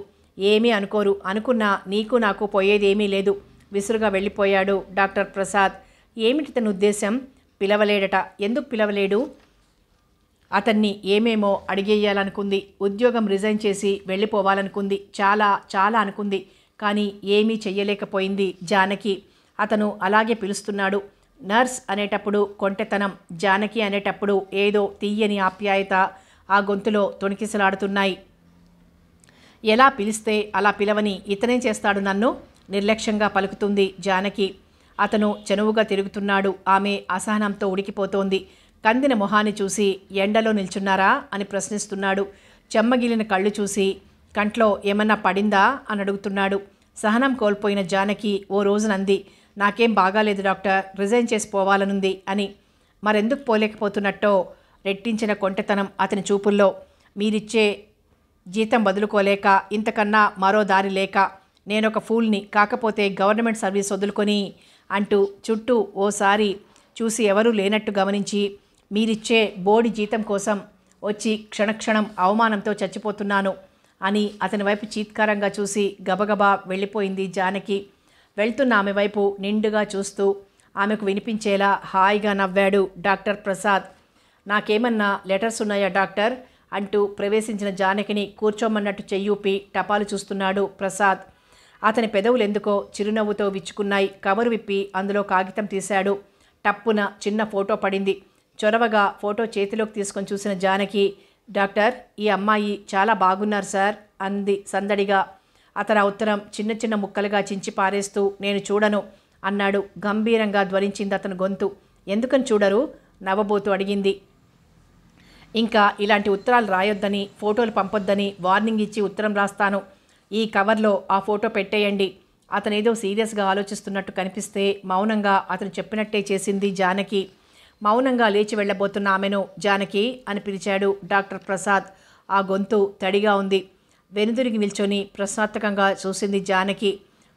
ఏమీ అనుకోరు అనుకున్నా నీకు నాకు పోయేదేమీ లేదు విసురుగా వెళ్ళిపోయాడు డాక్టర్ ప్రసాద్ ఏమిటి తన ఉద్దేశం పిలవలేడట ఎందుకు పిలవలేడు అతన్ని ఏమేమో అడిగేయాలనుకుంది ఉద్యోగం రిజైన్ చేసి వెళ్ళిపోవాలనుకుంది చాలా చాలా అనుకుంది కానీ ఏమీ చెయ్యలేకపోయింది జానకి అతను అలాగే పిలుస్తున్నాడు నర్స్ అనేటప్పుడు కొంటెతనం జానకి అనేటప్పుడు ఏదో తీయని ఆప్యాయత ఆ గొంతులో తొణికిసలాడుతున్నాయి ఎలా పిలిస్తే అలా పిలవని ఇతనే చేస్తాడు నన్ను నిర్లక్ష్యంగా పలుకుతుంది జానకి అతను చెనువుగా తిరుగుతున్నాడు ఆమె అసహనంతో ఉడికిపోతోంది కందిన మొహాన్ని చూసి ఎండలో నిల్చున్నారా అని ప్రశ్నిస్తున్నాడు చెమ్మగిలిన కళ్ళు చూసి కంట్లో ఏమన్నా పడిందా అని అడుగుతున్నాడు సహనం కోల్పోయిన జానకి ఓ రోజునంది నాకేం బాగాలేదు డాక్టర్ రిజైన్ చేసి అని మరెందుకు పోలేకపోతున్నట్టో రెట్టించిన కొంటతనం అతని చూపుల్లో మీరిచ్చే జీతం వదులుకోలేక ఇంతకన్నా మరో దారి లేక నేనొక ఫూల్ని కాకపోతే గవర్నమెంట్ సర్వీస్ వదులుకొని అంటూ చుట్టూ ఓసారి చూసి ఎవరూ లేనట్టు గమనించి మీరిచ్చే బోడి జీతం కోసం వచ్చి క్షణక్షణం అవమానంతో చచ్చిపోతున్నాను అని అతని వైపు చీత్కారంగా చూసి గబగబా వెళ్ళిపోయింది జానకి వెళ్తున్న ఆమె వైపు నిండుగా చూస్తూ ఆమెకు వినిపించేలా హాయిగా నవ్వాడు డాక్టర్ ప్రసాద్ నాకేమన్నా లెటర్స్ ఉన్నాయా డాక్టర్ అంటూ ప్రవేశించిన జానకిని కూర్చోమన్నట్టు చెయ్యూపి టపాలు చూస్తున్నాడు ప్రసాద్ అతని పెదవులెందుకో చిరునవ్వుతో విచ్చుకున్నాయి కవరు విప్పి అందులో కాగితం తీశాడు టప్పున చిన్న ఫోటో పడింది చొరవగా ఫోటో చేతిలోకి తీసుకొని చూసిన జానకి డాక్టర్ ఈ అమ్మాయి చాలా బాగున్నారు సార్ అంది సందడిగా అతను ఉత్తరం చిన్న చిన్న ముక్కలుగా చించి పారేస్తూ నేను చూడను అన్నాడు గంభీరంగా ధ్వనించింది అతని గొంతు ఎందుకని చూడరు నవ్వబోతూ అడిగింది ఇంకా ఇలాంటి ఉత్తరాలు రాయొద్దని ఫోటోలు పంపొద్దని వార్నింగ్ ఇచ్చి ఉత్తరం రాస్తాను ఈ కవర్లో ఆ ఫోటో పెట్టేయండి అతను ఏదో సీరియస్గా ఆలోచిస్తున్నట్టు కనిపిస్తే మౌనంగా అతను చెప్పినట్టే చేసింది జానకి మౌనంగా లేచి వెళ్ళబోతున్న ఆమెను జానకి అని పిలిచాడు డాక్టర్ ప్రసాద్ ఆ గొంతు తడిగా ఉంది వెనుదిరిగి నిల్చొని ప్రశ్నార్థకంగా చూసింది జానకి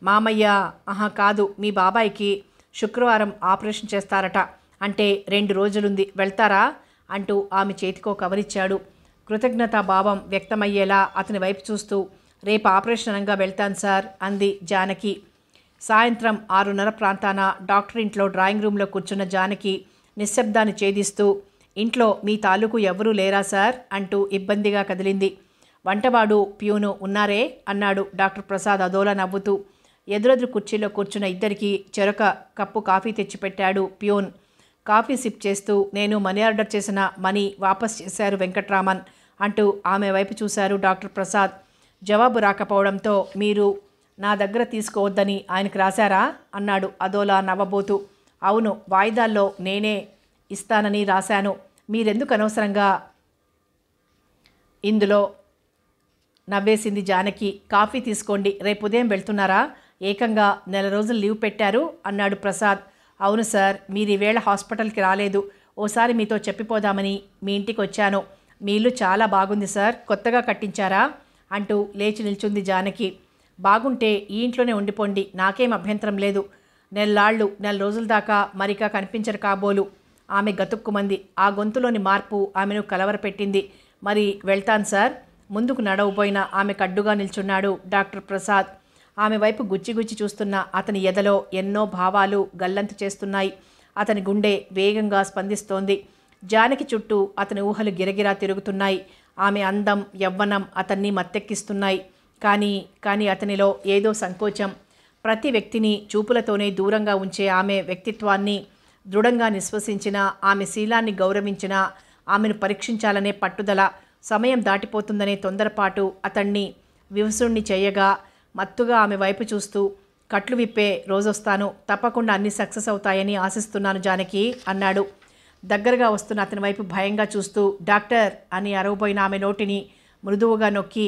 మామయ్య ఆహా కాదు మీ బాబాయికి శుక్రవారం ఆపరేషన్ చేస్తారట అంటే రెండు రోజులుంది వెళ్తారా అంటూ ఆమె చేతికో కవరిచ్చాడు కృతజ్ఞతాభావం వ్యక్తమయ్యేలా అతని వైపు చూస్తూ రేపు ఆపరేషన్ అనగా వెళ్తాను సార్ అంది జానకి సాయంత్రం ఆరున్నర ప్రాంతాన డాక్టర్ ఇంట్లో డ్రాయింగ్ రూమ్లో కూర్చున్న జానకి నిశ్శబ్దాన్ని ఛేదిస్తూ ఇంట్లో మీ తాలూకు ఎవరూ లేరా సార్ అంటూ ఇబ్బందిగా కదిలింది వంటవాడు ప్యూను ఉన్నారే అన్నాడు డాక్టర్ ప్రసాద్ అదోలా నవ్వుతూ ఎదురెదురు కుర్చీలో కూర్చున్న ఇద్దరికి చెరొక కప్పు కాఫీ తెచ్చిపెట్టాడు ప్యూన్ కాఫీ సిప్ చేస్తూ నేను మనీ ఆర్డర్ చేసిన మనీ వాపస్ చేశారు వెంకట్రామన్ అంటూ ఆమె వైపు చూశారు డాక్టర్ ప్రసాద్ జవాబు రాకపోవడంతో మీరు నా దగ్గర తీసుకోవద్దని ఆయనకు రాశారా అన్నాడు అదోలా నవ్వబోతూ అవును వాయిదాల్లో నేనే ఇస్తానని రాశాను మీరెందుకు అనవసరంగా ఇందులో నవ్వేసింది జానకి కాఫీ తీసుకోండి రేపు ఉదయం వెళ్తున్నారా ఏకంగా నెల రోజులు లీవ్ పెట్టారు అన్నాడు ప్రసాద్ అవును సార్ మీరు ఈవేళ హాస్పిటల్కి రాలేదు ఓసారి మీతో చెప్పిపోదామని మీ ఇంటికి వచ్చాను మీ ఇల్లు చాలా బాగుంది సార్ కొత్తగా కట్టించారా అంటూ లేచి నిల్చుంది జానకి బాగుంటే ఈ ఇంట్లోనే ఉండిపోండి నాకేం అభ్యంతరం లేదు నెల్లాళ్ళు నెల రోజుల దాకా మరికా కనిపించరు కాబోలు ఆమె గతుక్కుమంది ఆ గొంతులోని మార్పు ఆమెను కలవరపెట్టింది మరి వెళ్తాను సార్ ముందుకు నడవబోయిన ఆమె కడ్డుగా నిల్చున్నాడు డాక్టర్ ప్రసాద్ ఆమె వైపు గుచ్చిగుచ్చి చూస్తున్న అతని ఎదలో ఎన్నో భావాలు గల్లంతు చేస్తున్నాయి అతని గుండె వేగంగా స్పందిస్తోంది జానకి చుట్టూ అతని ఊహలు గిరగిరా తిరుగుతున్నాయి ఆమె అందం యవ్వనం అతన్ని మత్తెక్కిస్తున్నాయి కానీ కానీ అతనిలో ఏదో సంకోచం ప్రతి వ్యక్తిని చూపులతోనే దూరంగా ఉంచే ఆమె వ్యక్తిత్వాన్ని దృఢంగా నిశ్వసించిన ఆమె శీలాన్ని గౌరవించిన ఆమెను పరీక్షించాలనే పట్టుదల సమయం దాటిపోతుందనే తొందరపాటు అతన్ని వివసుణ్ణి చేయగా మత్తుగా ఆమె వైపు చూస్తూ కట్లు విప్పే రోజొస్తాను తప్పకుండా అన్ని సక్సెస్ అవుతాయని ఆశిస్తున్నాను జానకి అన్నాడు దగ్గరగా వస్తున్న అతని వైపు భయంగా చూస్తూ డాక్టర్ అని అరవబోయిన ఆమె నోటిని మృదువుగా నొక్కి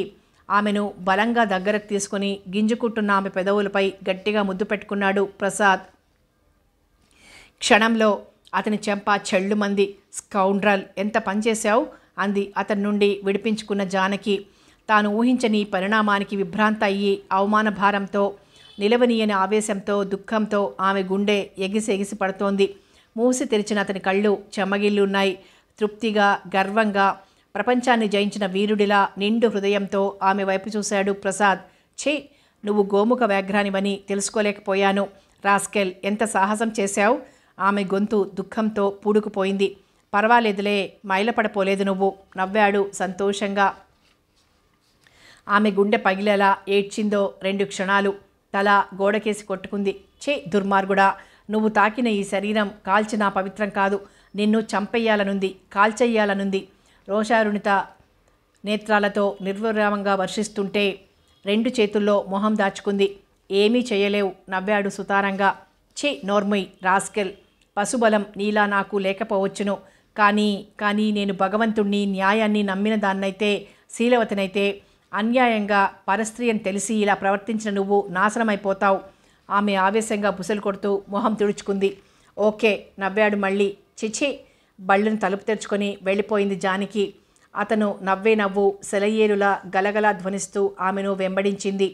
ఆమెను బలంగా దగ్గరకు తీసుకుని గింజుకుంటున్న ఆమె పెదవులపై గట్టిగా ముద్దు పెట్టుకున్నాడు ప్రసాద్ క్షణంలో అతని చెంప మంది స్కౌండ్రల్ ఎంత పనిచేశావు అంది అతని నుండి విడిపించుకున్న జానకి తాను ఊహించని పరిణామానికి విభ్రాంత అయ్యి అవమాన భారంతో నిలవనీయని ఆవేశంతో దుఃఖంతో ఆమె గుండె ఎగిసి ఎగిసి పడుతోంది మూసి తెరిచిన అతని కళ్ళు చెమ్మగిల్లున్నాయి తృప్తిగా గర్వంగా ప్రపంచాన్ని జయించిన వీరుడిలా నిండు హృదయంతో ఆమె వైపు చూశాడు ప్రసాద్ ఛీ నువ్వు గోముఖ వ్యాఘ్రానివని తెలుసుకోలేకపోయాను రాస్కెల్ ఎంత సాహసం చేశావు ఆమె గొంతు దుఃఖంతో పూడుకుపోయింది పర్వాలేదులే మైలపడపోలేదు నువ్వు నవ్వాడు సంతోషంగా ఆమె గుండె పగిలేలా ఏడ్చిందో రెండు క్షణాలు తల గోడకేసి కొట్టుకుంది చే దుర్మార్గుడా నువ్వు తాకిన ఈ శరీరం నా పవిత్రం కాదు నిన్ను చంపెయ్యాలనుంది కాల్చెయ్యాలనుంది రోషారుణిత నేత్రాలతో నిర్వరామంగా వర్షిస్తుంటే రెండు చేతుల్లో మొహం దాచుకుంది ఏమీ చేయలేవు నవ్వాడు సుతారంగా ఛీ నోర్మయ్ రాస్కెల్ పశుబలం నీలా నాకు లేకపోవచ్చును కానీ కానీ నేను భగవంతుణ్ణి న్యాయాన్ని నమ్మిన దాన్నైతే శీలవతినైతే అన్యాయంగా పరస్త్రీయం తెలిసి ఇలా ప్రవర్తించిన నువ్వు నాశనమైపోతావు ఆమె ఆవేశంగా బుసలు కొడుతూ మొహం తుడుచుకుంది ఓకే నవ్వాడు మళ్ళీ చిచి బళ్ళును తలుపు తెరుచుకొని వెళ్ళిపోయింది జానికి అతను నవ్వే నవ్వు సెలయేలులా గలగలా ధ్వనిస్తూ ఆమెను వెంబడించింది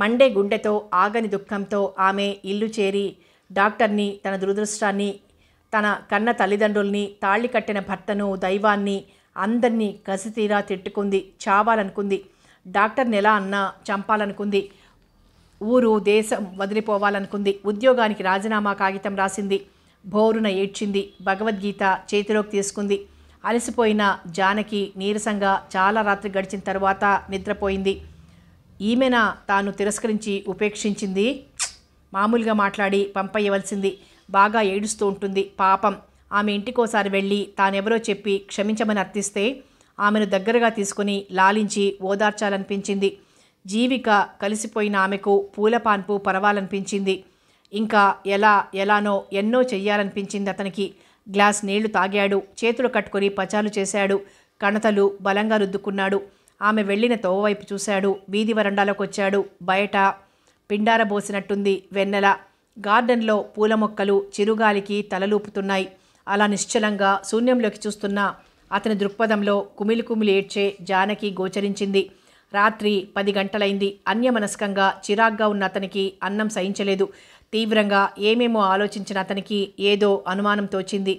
మండే గుండెతో ఆగని దుఃఖంతో ఆమె ఇల్లు చేరి డాక్టర్ని తన దురదృష్టాన్ని తన కన్న తల్లిదండ్రుల్ని తాళి కట్టిన భర్తను దైవాన్ని అందరినీ కసితీరా తిట్టుకుంది చావాలనుకుంది డాక్టర్ని ఎలా అన్నా చంపాలనుకుంది ఊరు దేశం వదిలిపోవాలనుకుంది ఉద్యోగానికి రాజీనామా కాగితం రాసింది భోరున ఏడ్చింది భగవద్గీత చేతిలోకి తీసుకుంది అలసిపోయిన జానకి నీరసంగా చాలా రాత్రి గడిచిన తర్వాత నిద్రపోయింది ఈమెన తాను తిరస్కరించి ఉపేక్షించింది మామూలుగా మాట్లాడి పంపయ్యవలసింది బాగా ఏడుస్తూ ఉంటుంది పాపం ఆమె ఇంటికోసారి వెళ్ళి తానెవరో చెప్పి క్షమించమని అర్థిస్తే ఆమెను దగ్గరగా తీసుకుని లాలించి ఓదార్చాలనిపించింది జీవిక కలిసిపోయిన ఆమెకు పూలపాన్పు పరవాలనిపించింది ఇంకా ఎలా ఎలానో ఎన్నో చెయ్యాలనిపించింది అతనికి గ్లాస్ నీళ్లు తాగాడు చేతులు కట్టుకొని పచాలు చేశాడు కణతలు బలంగా రుద్దుకున్నాడు ఆమె వెళ్ళిన తోవవైపు చూశాడు వీధి వరండాలోకి వచ్చాడు బయట పిండారబోసినట్టుంది వెన్నెల గార్డెన్లో పూల మొక్కలు చిరుగాలికి తలలూపుతున్నాయి అలా నిశ్చలంగా శూన్యంలోకి చూస్తున్న అతని దృక్పథంలో కుమిలి కుమిలి ఏడ్చే జానకి గోచరించింది రాత్రి పది గంటలైంది అన్యమనస్కంగా చిరాగ్గా ఉన్న అతనికి అన్నం సహించలేదు తీవ్రంగా ఏమేమో ఆలోచించిన అతనికి ఏదో అనుమానం తోచింది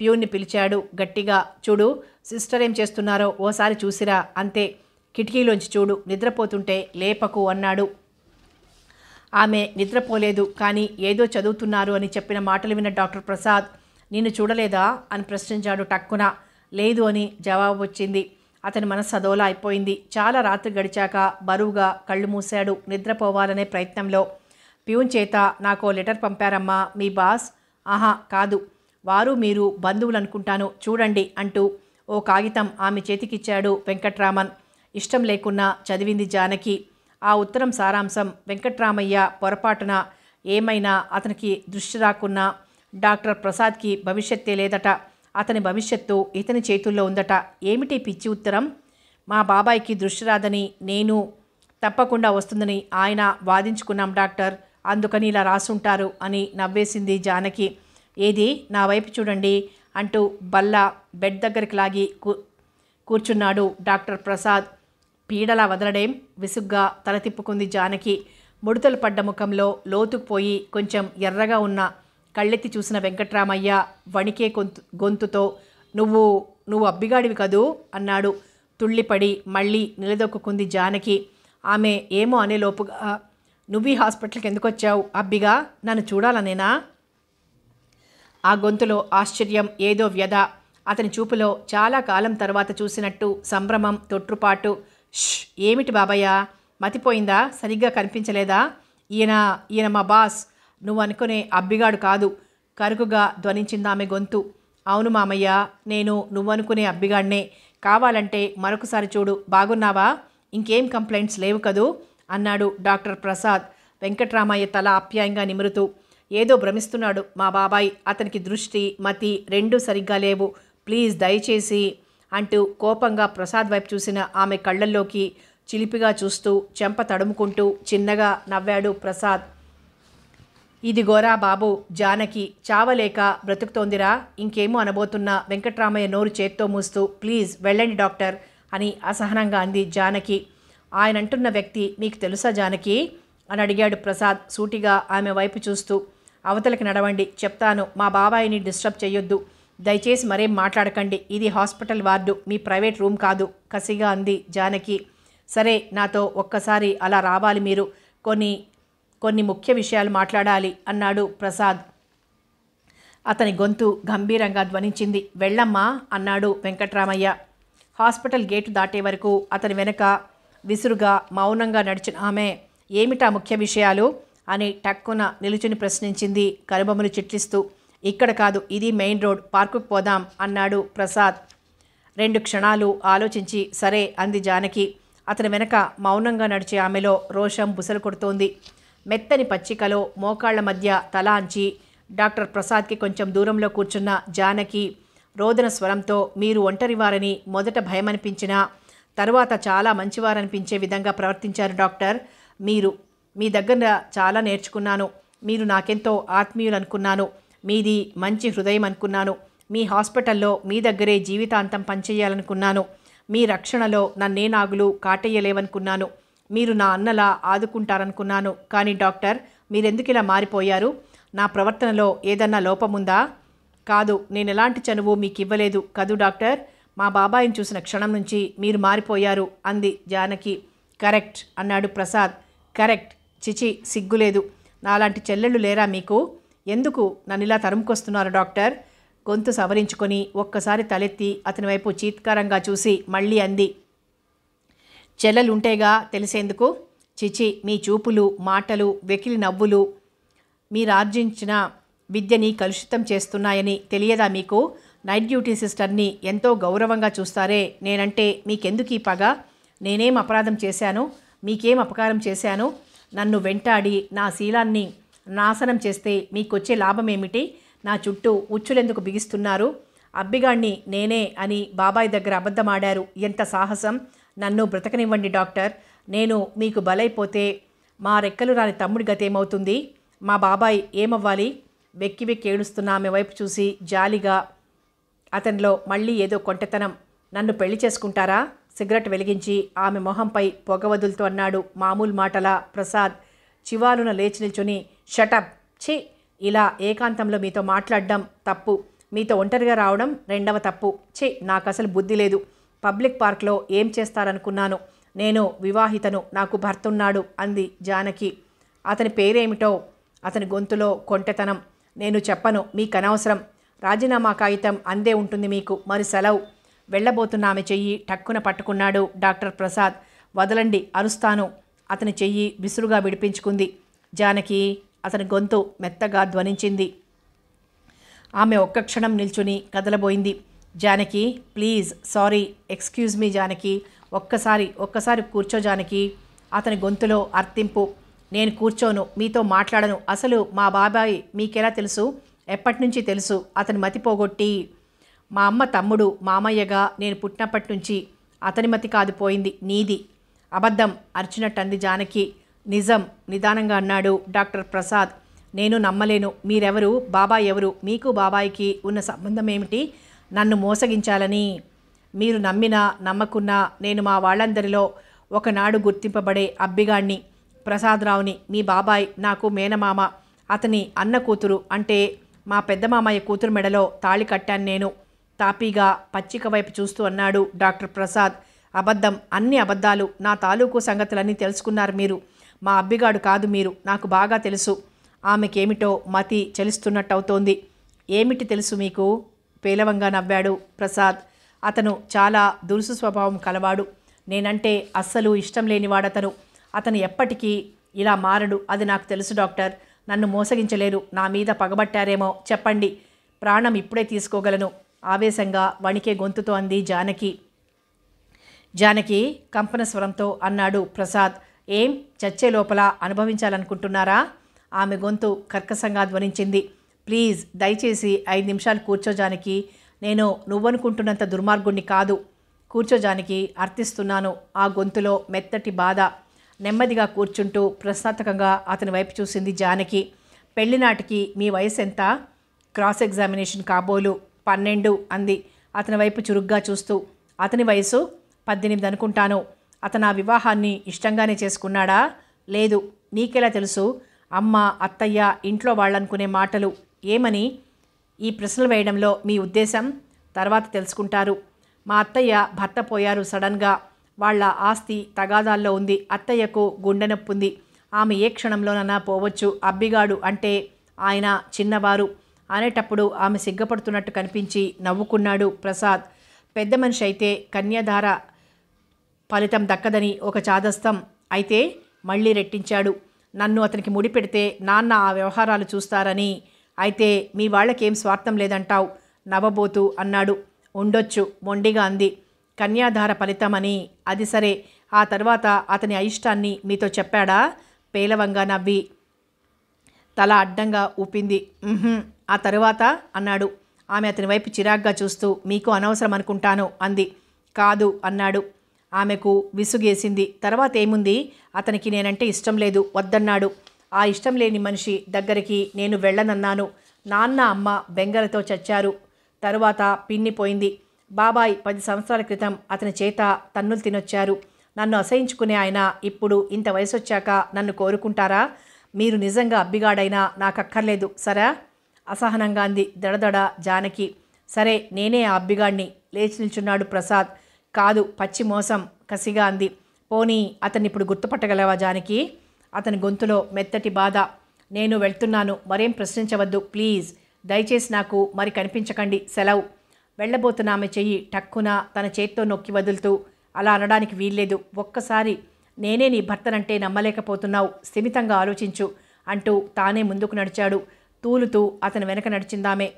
ప్యూన్ని పిలిచాడు గట్టిగా చూడు సిస్టర్ ఏం చేస్తున్నారో ఓసారి చూసిరా అంతే కిటికీలోంచి చూడు నిద్రపోతుంటే లేపకు అన్నాడు ఆమె నిద్రపోలేదు కానీ ఏదో చదువుతున్నారు అని చెప్పిన మాటలు విన్న డాక్టర్ ప్రసాద్ నిన్ను చూడలేదా అని ప్రశ్నించాడు టక్కున లేదు అని జవాబు వచ్చింది అతని మనసు అదోలా అయిపోయింది చాలా రాత్రి గడిచాక బరువుగా కళ్ళు మూశాడు నిద్రపోవాలనే ప్రయత్నంలో ప్యూన్ చేత నాకో లెటర్ పంపారమ్మా మీ బాస్ ఆహా కాదు వారు మీరు బంధువులు అనుకుంటాను చూడండి అంటూ ఓ కాగితం ఆమె చేతికిచ్చాడు వెంకట్రామన్ ఇష్టం లేకున్నా చదివింది జానకి ఆ ఉత్తరం సారాంశం వెంకట్రామయ్య పొరపాటున ఏమైనా అతనికి దృష్టి రాకున్నా డాక్టర్ ప్రసాద్కి భవిష్యత్తే లేదట అతని భవిష్యత్తు ఇతని చేతుల్లో ఉందట ఏమిటి పిచ్చి ఉత్తరం మా బాబాయికి దృష్టి రాదని నేను తప్పకుండా వస్తుందని ఆయన వాదించుకున్నాం డాక్టర్ అందుకని ఇలా రాసుంటారు అని నవ్వేసింది జానకి ఏది నా వైపు చూడండి అంటూ బల్ల బెడ్ దగ్గరికి లాగి కూర్చున్నాడు డాక్టర్ ప్రసాద్ పీడలా వదలడేం విసుగ్గా తల తిప్పుకుంది జానకి ముడతలు పడ్డ ముఖంలో లోతుకుపోయి కొంచెం ఎర్రగా ఉన్న కళ్ళెత్తి చూసిన వెంకట్రామయ్య వణికే గొంతు గొంతుతో నువ్వు నువ్వు అబ్బిగాడివి కదూ అన్నాడు తుళ్ళిపడి మళ్ళీ నిలదొక్కుంది జానకి ఆమె ఏమో అనే లోపుగా నువ్వు హాస్పిటల్కి ఎందుకు వచ్చావు అబ్బిగా నన్ను చూడాలనేనా ఆ గొంతులో ఆశ్చర్యం ఏదో వ్యధ అతని చూపులో చాలా కాలం తర్వాత చూసినట్టు సంభ్రమం తొట్రుపాటు ష్ ఏమిటి బాబయ్య మతిపోయిందా సరిగ్గా కనిపించలేదా ఈయన ఈయన మా బాస్ నువ్వు అనుకునే అబ్బిగాడు కాదు కరుకుగా ధ్వనించింది ఆమె గొంతు అవును మామయ్య నేను నువ్వనుకునే అబ్బిగాడినే కావాలంటే మరొకసారి చూడు బాగున్నావా ఇంకేం కంప్లైంట్స్ లేవు కదూ అన్నాడు డాక్టర్ ప్రసాద్ వెంకట్రామయ్య తల ఆప్యాయంగా నిమురుతూ ఏదో భ్రమిస్తున్నాడు మా బాబాయ్ అతనికి దృష్టి మతి రెండూ సరిగ్గా లేవు ప్లీజ్ దయచేసి అంటూ కోపంగా ప్రసాద్ వైపు చూసిన ఆమె కళ్ళల్లోకి చిలిపిగా చూస్తూ చెంప తడుముకుంటూ చిన్నగా నవ్వాడు ప్రసాద్ ఇదిగోరా బాబు జానకి చావలేక బ్రతుకుతోందిరా ఇంకేమో అనబోతున్న వెంకట్రామయ్య నోరు చేత్తో మూస్తూ ప్లీజ్ వెళ్ళండి డాక్టర్ అని అసహనంగా అంది జానకి ఆయన అంటున్న వ్యక్తి మీకు తెలుసా జానకి అని అడిగాడు ప్రసాద్ సూటిగా ఆమె వైపు చూస్తూ అవతలకి నడవండి చెప్తాను మా బాబాయిని డిస్టర్బ్ చేయొద్దు దయచేసి మరేం మాట్లాడకండి ఇది హాస్పిటల్ వార్డు మీ ప్రైవేట్ రూమ్ కాదు కసిగా అంది జానకి సరే నాతో ఒక్కసారి అలా రావాలి మీరు కొన్ని కొన్ని ముఖ్య విషయాలు మాట్లాడాలి అన్నాడు ప్రసాద్ అతని గొంతు గంభీరంగా ధ్వనించింది వెళ్ళమ్మా అన్నాడు వెంకట్రామయ్య హాస్పిటల్ గేటు దాటే వరకు అతని వెనక విసురుగా మౌనంగా నడిచిన ఆమె ఏమిటా ముఖ్య విషయాలు అని టక్కున నిలుచుని ప్రశ్నించింది కరుబొమ్మలు చిట్లిస్తూ ఇక్కడ కాదు ఇది మెయిన్ రోడ్ పార్కుకు పోదాం అన్నాడు ప్రసాద్ రెండు క్షణాలు ఆలోచించి సరే అంది జానకి అతని వెనక మౌనంగా నడిచే ఆమెలో రోషం బుసలు కొడుతోంది మెత్తని పచ్చికలో మోకాళ్ల మధ్య తలాంచి డాక్టర్ ప్రసాద్కి కొంచెం దూరంలో కూర్చున్న జానకి రోదన స్వరంతో మీరు ఒంటరివారని మొదట భయమనిపించినా తరువాత చాలా మంచివారనిపించే విధంగా ప్రవర్తించారు డాక్టర్ మీరు మీ దగ్గర చాలా నేర్చుకున్నాను మీరు నాకెంతో ఆత్మీయులు అనుకున్నాను మీది మంచి హృదయం అనుకున్నాను మీ హాస్పిటల్లో మీ దగ్గరే జీవితాంతం పనిచేయాలనుకున్నాను మీ రక్షణలో నన్నే నాగులు కాటేయలేవనుకున్నాను మీరు నా అన్నలా ఆదుకుంటారనుకున్నాను కానీ డాక్టర్ మీరెందుకు ఇలా మారిపోయారు నా ప్రవర్తనలో ఏదన్నా లోపముందా కాదు నేను ఎలాంటి చనువు మీకు ఇవ్వలేదు కదూ డాక్టర్ మా బాబాయిని చూసిన క్షణం నుంచి మీరు మారిపోయారు అంది జానకి కరెక్ట్ అన్నాడు ప్రసాద్ కరెక్ట్ చిచి సిగ్గులేదు నాలాంటి చెల్లెళ్ళు లేరా మీకు ఎందుకు నన్ను ఇలా తరుముకొస్తున్నారు డాక్టర్ గొంతు సవరించుకొని ఒక్కసారి తలెత్తి అతని వైపు చీత్కారంగా చూసి మళ్ళీ అంది చెల్లెలుంటేగా తెలిసేందుకు చిచి మీ చూపులు మాటలు వెకిలి నవ్వులు మీరార్జించిన విద్యని కలుషితం చేస్తున్నాయని తెలియదా మీకు నైట్ డ్యూటీ సిస్టర్ని ఎంతో గౌరవంగా చూస్తారే నేనంటే మీకెందుకు ఈ పగ నేనేం అపరాధం చేశాను మీకేం అపకారం చేశాను నన్ను వెంటాడి నా శీలాన్ని నాశనం చేస్తే మీకొచ్చే లాభం ఏమిటి నా చుట్టూ ఉచ్చులెందుకు బిగిస్తున్నారు అబ్బిగాణ్ణి నేనే అని బాబాయ్ దగ్గర అబద్ధమాడారు ఎంత సాహసం నన్ను బ్రతకనివ్వండి డాక్టర్ నేను మీకు బలైపోతే మా రెక్కలు రాని తమ్ముడి గతేమవుతుంది మా బాబాయ్ ఏమవ్వాలి వెక్కి వెక్కి ఏడుస్తున్న ఆమె వైపు చూసి జాలిగా అతనిలో మళ్ళీ ఏదో కొంటెతనం నన్ను పెళ్లి చేసుకుంటారా సిగరెట్ వెలిగించి ఆమె మొహంపై పొగ వదులుతూ అన్నాడు మామూలు మాటలా ప్రసాద్ చివాలున లేచి నిల్చుని షటప్ ఛీ ఇలా ఏకాంతంలో మీతో మాట్లాడడం తప్పు మీతో ఒంటరిగా రావడం రెండవ తప్పు ఛీ నాకు అసలు బుద్ధి లేదు పబ్లిక్ పార్క్లో ఏం చేస్తారనుకున్నాను నేను వివాహితను నాకు భర్తున్నాడు అంది జానకి అతని పేరేమిటో అతని గొంతులో కొంటెతనం నేను చెప్పను అనవసరం రాజీనామా కాగితం అందే ఉంటుంది మీకు మరి సెలవు వెళ్ళబోతున్న ఆమె చెయ్యి టక్కున పట్టుకున్నాడు డాక్టర్ ప్రసాద్ వదలండి అరుస్తాను అతని చెయ్యి విసురుగా విడిపించుకుంది జానకి అతని గొంతు మెత్తగా ధ్వనించింది ఆమె ఒక్క క్షణం నిల్చుని కదలబోయింది Janaki please sorry excuse me Janaki ఒక్కసారి ఒక్కసారి కూర్చో జానకి అతని గొంతులో అర్థింపు నేను కూర్చోను మీతో మాట్లాడను అసలు మా బాబాయ్ మీకెలా తెలుసు ఎప్పటి నుంచి తెలుసు అతని మతి పోగొట్టి మా అమ్మ తమ్ముడు మామయ్యగా నేను పుట్టినప్పటి నుంచి అతని మతి కాదు పోయింది నీది అబద్ధం అంది జానకి నిజం నిదానంగా అన్నాడు డాక్టర్ ప్రసాద్ నేను నమ్మలేను మీరెవరు బాబాయ్ ఎవరు మీకు బాబాయికి ఉన్న సంబంధం ఏమిటి నన్ను మోసగించాలని మీరు నమ్మినా నమ్మకున్నా నేను మా వాళ్ళందరిలో ఒకనాడు గుర్తింపబడే అబ్బిగాణ్ణి ప్రసాదరావుని మీ బాబాయ్ నాకు మేనమామ అతని అన్న కూతురు అంటే మా పెద్దమామయ్య కూతురు మెడలో తాళి కట్టాను నేను తాపీగా పచ్చిక వైపు చూస్తూ అన్నాడు డాక్టర్ ప్రసాద్ అబద్ధం అన్ని అబద్ధాలు నా తాలూకు సంగతులన్నీ తెలుసుకున్నారు మీరు మా అబ్బిగాడు కాదు మీరు నాకు బాగా తెలుసు ఆమెకేమిటో మతి అవుతోంది ఏమిటి తెలుసు మీకు పేలవంగా నవ్వాడు ప్రసాద్ అతను చాలా దురుసు స్వభావం కలవాడు నేనంటే అస్సలు ఇష్టం లేనివాడతను అతను ఎప్పటికీ ఇలా మారడు అది నాకు తెలుసు డాక్టర్ నన్ను మోసగించలేరు నా మీద పగబట్టారేమో చెప్పండి ప్రాణం ఇప్పుడే తీసుకోగలను ఆవేశంగా వణికే గొంతుతో అంది జానకి జానకి కంపన స్వరంతో అన్నాడు ప్రసాద్ ఏం చచ్చే లోపల అనుభవించాలనుకుంటున్నారా ఆమె గొంతు కర్కశంగా ధ్వనించింది ప్లీజ్ దయచేసి ఐదు నిమిషాలు కూర్చోజానికి నేను నువ్వనుకుంటున్నంత దుర్మార్గుణ్ణి కాదు కూర్చోజానికి అర్థిస్తున్నాను ఆ గొంతులో మెత్తటి బాధ నెమ్మదిగా కూర్చుంటూ ప్రశ్నార్థకంగా అతని వైపు చూసింది జానకి పెళ్లినాటికి మీ వయసు ఎంత క్రాస్ ఎగ్జామినేషన్ కాబోలు పన్నెండు అంది అతని వైపు చురుగ్గా చూస్తూ అతని వయసు పద్దెనిమిది అనుకుంటాను అతను ఆ వివాహాన్ని ఇష్టంగానే చేసుకున్నాడా లేదు నీకెలా తెలుసు అమ్మ అత్తయ్య ఇంట్లో వాళ్ళనుకునే మాటలు ఏమని ఈ ప్రశ్నలు వేయడంలో మీ ఉద్దేశం తర్వాత తెలుసుకుంటారు మా అత్తయ్య భర్త పోయారు సడన్గా వాళ్ళ ఆస్తి తగాదాల్లో ఉంది అత్తయ్యకు గుండె నొప్పుంది ఆమె ఏ క్షణంలోనన్నా పోవచ్చు అబ్బిగాడు అంటే ఆయన చిన్నవారు అనేటప్పుడు ఆమె సిగ్గపడుతున్నట్టు కనిపించి నవ్వుకున్నాడు ప్రసాద్ పెద్ద మనిషి అయితే కన్యాధార ఫలితం దక్కదని ఒక చాదస్తం అయితే మళ్ళీ రెట్టించాడు నన్ను అతనికి ముడిపెడితే నాన్న ఆ వ్యవహారాలు చూస్తారని అయితే మీ వాళ్ళకేం స్వార్థం లేదంటావు నవ్వబోతూ అన్నాడు ఉండొచ్చు మొండిగా అంది కన్యాధార ఫలితమని అది సరే ఆ తర్వాత అతని అయిష్టాన్ని మీతో చెప్పాడా పేలవంగా నవ్వి తల అడ్డంగా ఊపింది ఆ తరువాత అన్నాడు ఆమె అతని వైపు చిరాగ్గా చూస్తూ మీకు అనవసరం అనుకుంటాను అంది కాదు అన్నాడు ఆమెకు విసుగేసింది తర్వాత ఏముంది అతనికి నేనంటే ఇష్టం లేదు వద్దన్నాడు ఆ ఇష్టం లేని మనిషి దగ్గరికి నేను వెళ్ళనన్నాను నాన్న అమ్మ బెంగలతో చచ్చారు తరువాత పిన్నిపోయింది బాబాయ్ పది సంవత్సరాల క్రితం అతని చేత తన్నులు తినొచ్చారు నన్ను అసహించుకునే ఆయన ఇప్పుడు ఇంత వయసు వచ్చాక నన్ను కోరుకుంటారా మీరు నిజంగా అబ్బిగాడైనా నాకక్కర్లేదు సరా అసహనంగా అంది దడదడ జానకి సరే నేనే ఆ అబ్బిగాడిని లేచి నిల్చున్నాడు ప్రసాద్ కాదు పచ్చి మోసం కసిగా అంది పోనీ అతన్ని ఇప్పుడు గుర్తుపట్టగలవా జానకి అతని గొంతులో మెత్తటి బాధ నేను వెళ్తున్నాను మరేం ప్రశ్నించవద్దు ప్లీజ్ దయచేసి నాకు మరి కనిపించకండి సెలవు వెళ్ళబోతున్న ఆమె చెయ్యి టక్కున తన చేత్తో నొక్కి వదులుతూ అలా అనడానికి వీల్లేదు ఒక్కసారి నేనే నీ భర్తనంటే నమ్మలేకపోతున్నావు స్థిమితంగా ఆలోచించు అంటూ తానే ముందుకు నడిచాడు తూలుతూ అతని వెనక నడిచిందామే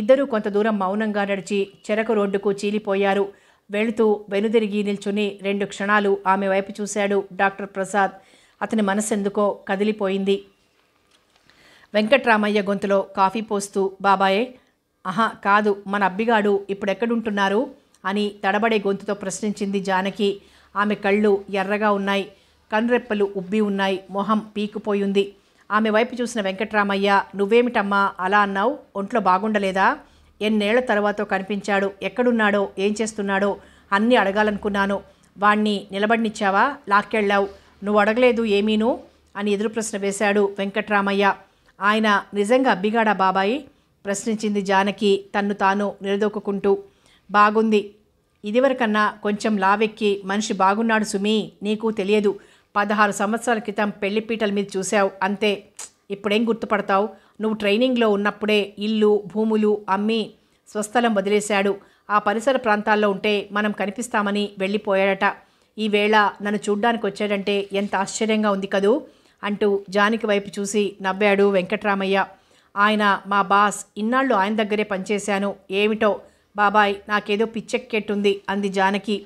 ఇద్దరూ కొంత దూరం మౌనంగా నడిచి చెరకు రోడ్డుకు చీలిపోయారు వెళుతూ వెనుదిరిగి నిల్చుని రెండు క్షణాలు ఆమె వైపు చూశాడు డాక్టర్ ప్రసాద్ అతని మనసెందుకో కదిలిపోయింది వెంకట్రామయ్య గొంతులో కాఫీ పోస్తూ బాబాయే ఆహా కాదు మన అబ్బిగాడు ఇప్పుడెక్కడుంటున్నారు అని తడబడే గొంతుతో ప్రశ్నించింది జానకి ఆమె కళ్ళు ఎర్రగా ఉన్నాయి కనురెప్పలు ఉబ్బి ఉన్నాయి మొహం పీకుపోయింది ఆమె వైపు చూసిన వెంకట్రామయ్య నువ్వేమిటమ్మా అలా అన్నావు ఒంట్లో బాగుండలేదా ఎన్నేళ్ల తర్వాత కనిపించాడు ఎక్కడున్నాడో ఏం చేస్తున్నాడో అన్నీ అడగాలనుకున్నాను వాణ్ణి నిలబడినిచ్చావా లాక్కెళ్ళావు నువ్వు అడగలేదు ఏమీను అని ఎదురు ప్రశ్న వేశాడు వెంకట్రామయ్య ఆయన నిజంగా అబ్బిగాడా బాబాయి ప్రశ్నించింది జానకి తన్ను తాను నిలదొక్కుంటూ బాగుంది ఇదివరకన్నా కొంచెం లావెక్కి మనిషి బాగున్నాడు సుమి నీకు తెలియదు పదహారు సంవత్సరాల క్రితం పెళ్లిపీటల మీద చూశావు అంతే ఇప్పుడేం గుర్తుపడతావు నువ్వు ట్రైనింగ్లో ఉన్నప్పుడే ఇల్లు భూములు అమ్మి స్వస్థలం వదిలేశాడు ఆ పరిసర ప్రాంతాల్లో ఉంటే మనం కనిపిస్తామని వెళ్ళిపోయాడట ఈవేళ నన్ను చూడ్డానికి వచ్చాడంటే ఎంత ఆశ్చర్యంగా ఉంది కదూ అంటూ జానికి వైపు చూసి నవ్వాడు వెంకట్రామయ్య ఆయన మా బాస్ ఇన్నాళ్ళు ఆయన దగ్గరే పనిచేశాను ఏమిటో బాబాయ్ నాకేదో పిచ్చెక్కెట్టుంది అంది జానకి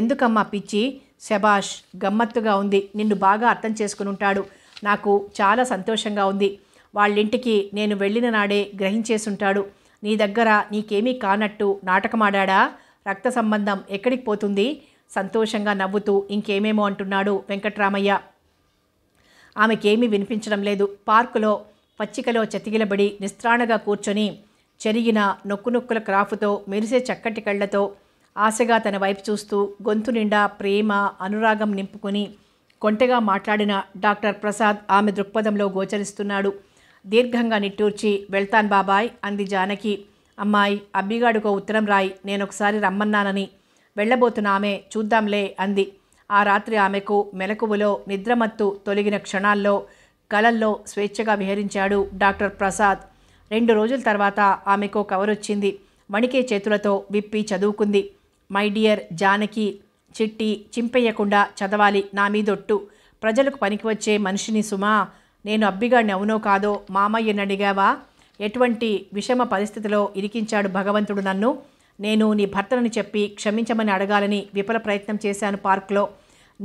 ఎందుకమ్మా పిచ్చి శబాష్ గమ్మత్తుగా ఉంది నిన్ను బాగా అర్థం చేసుకుని ఉంటాడు నాకు చాలా సంతోషంగా ఉంది వాళ్ళింటికి నేను వెళ్ళిన నాడే గ్రహించేసుంటాడు నీ దగ్గర నీకేమీ కానట్టు నాటకమాడా రక్త సంబంధం ఎక్కడికి పోతుంది సంతోషంగా నవ్వుతూ ఇంకేమేమో అంటున్నాడు వెంకట్రామయ్య ఆమెకేమీ వినిపించడం లేదు పార్కులో పచ్చికలో చతిగిలబడి నిస్త్రాణగా కూర్చొని చెరిగిన నొక్కునొక్కుల క్రాఫుతో మెరిసే చక్కటి కళ్ళతో ఆశగా తన వైపు చూస్తూ గొంతు నిండా ప్రేమ అనురాగం నింపుకుని కొంటగా మాట్లాడిన డాక్టర్ ప్రసాద్ ఆమె దృక్పథంలో గోచరిస్తున్నాడు దీర్ఘంగా నిట్టూర్చి వెళ్తాను బాబాయ్ అంది జానకి అమ్మాయి అబ్బిగాడుకో ఉత్తరం రాయి నేనొకసారి రమ్మన్నానని వెళ్ళబోతున్నామే చూద్దాంలే అంది ఆ రాత్రి ఆమెకు మెలకువలో నిద్రమత్తు తొలగిన క్షణాల్లో కలల్లో స్వేచ్ఛగా విహరించాడు డాక్టర్ ప్రసాద్ రెండు రోజుల తర్వాత ఆమెకు కవర్ వచ్చింది వణికే చేతులతో విప్పి చదువుకుంది మై డియర్ జానకి చిట్టి చింపేయకుండా చదవాలి నా మీదొట్టు ప్రజలకు పనికి వచ్చే మనిషిని సుమా నేను అబ్బిగాడిని అవునో కాదో మామయ్యని అడిగావా ఎటువంటి విషమ పరిస్థితిలో ఇరికించాడు భగవంతుడు నన్ను నేను నీ భర్తనని చెప్పి క్షమించమని అడగాలని విఫల ప్రయత్నం చేశాను పార్క్లో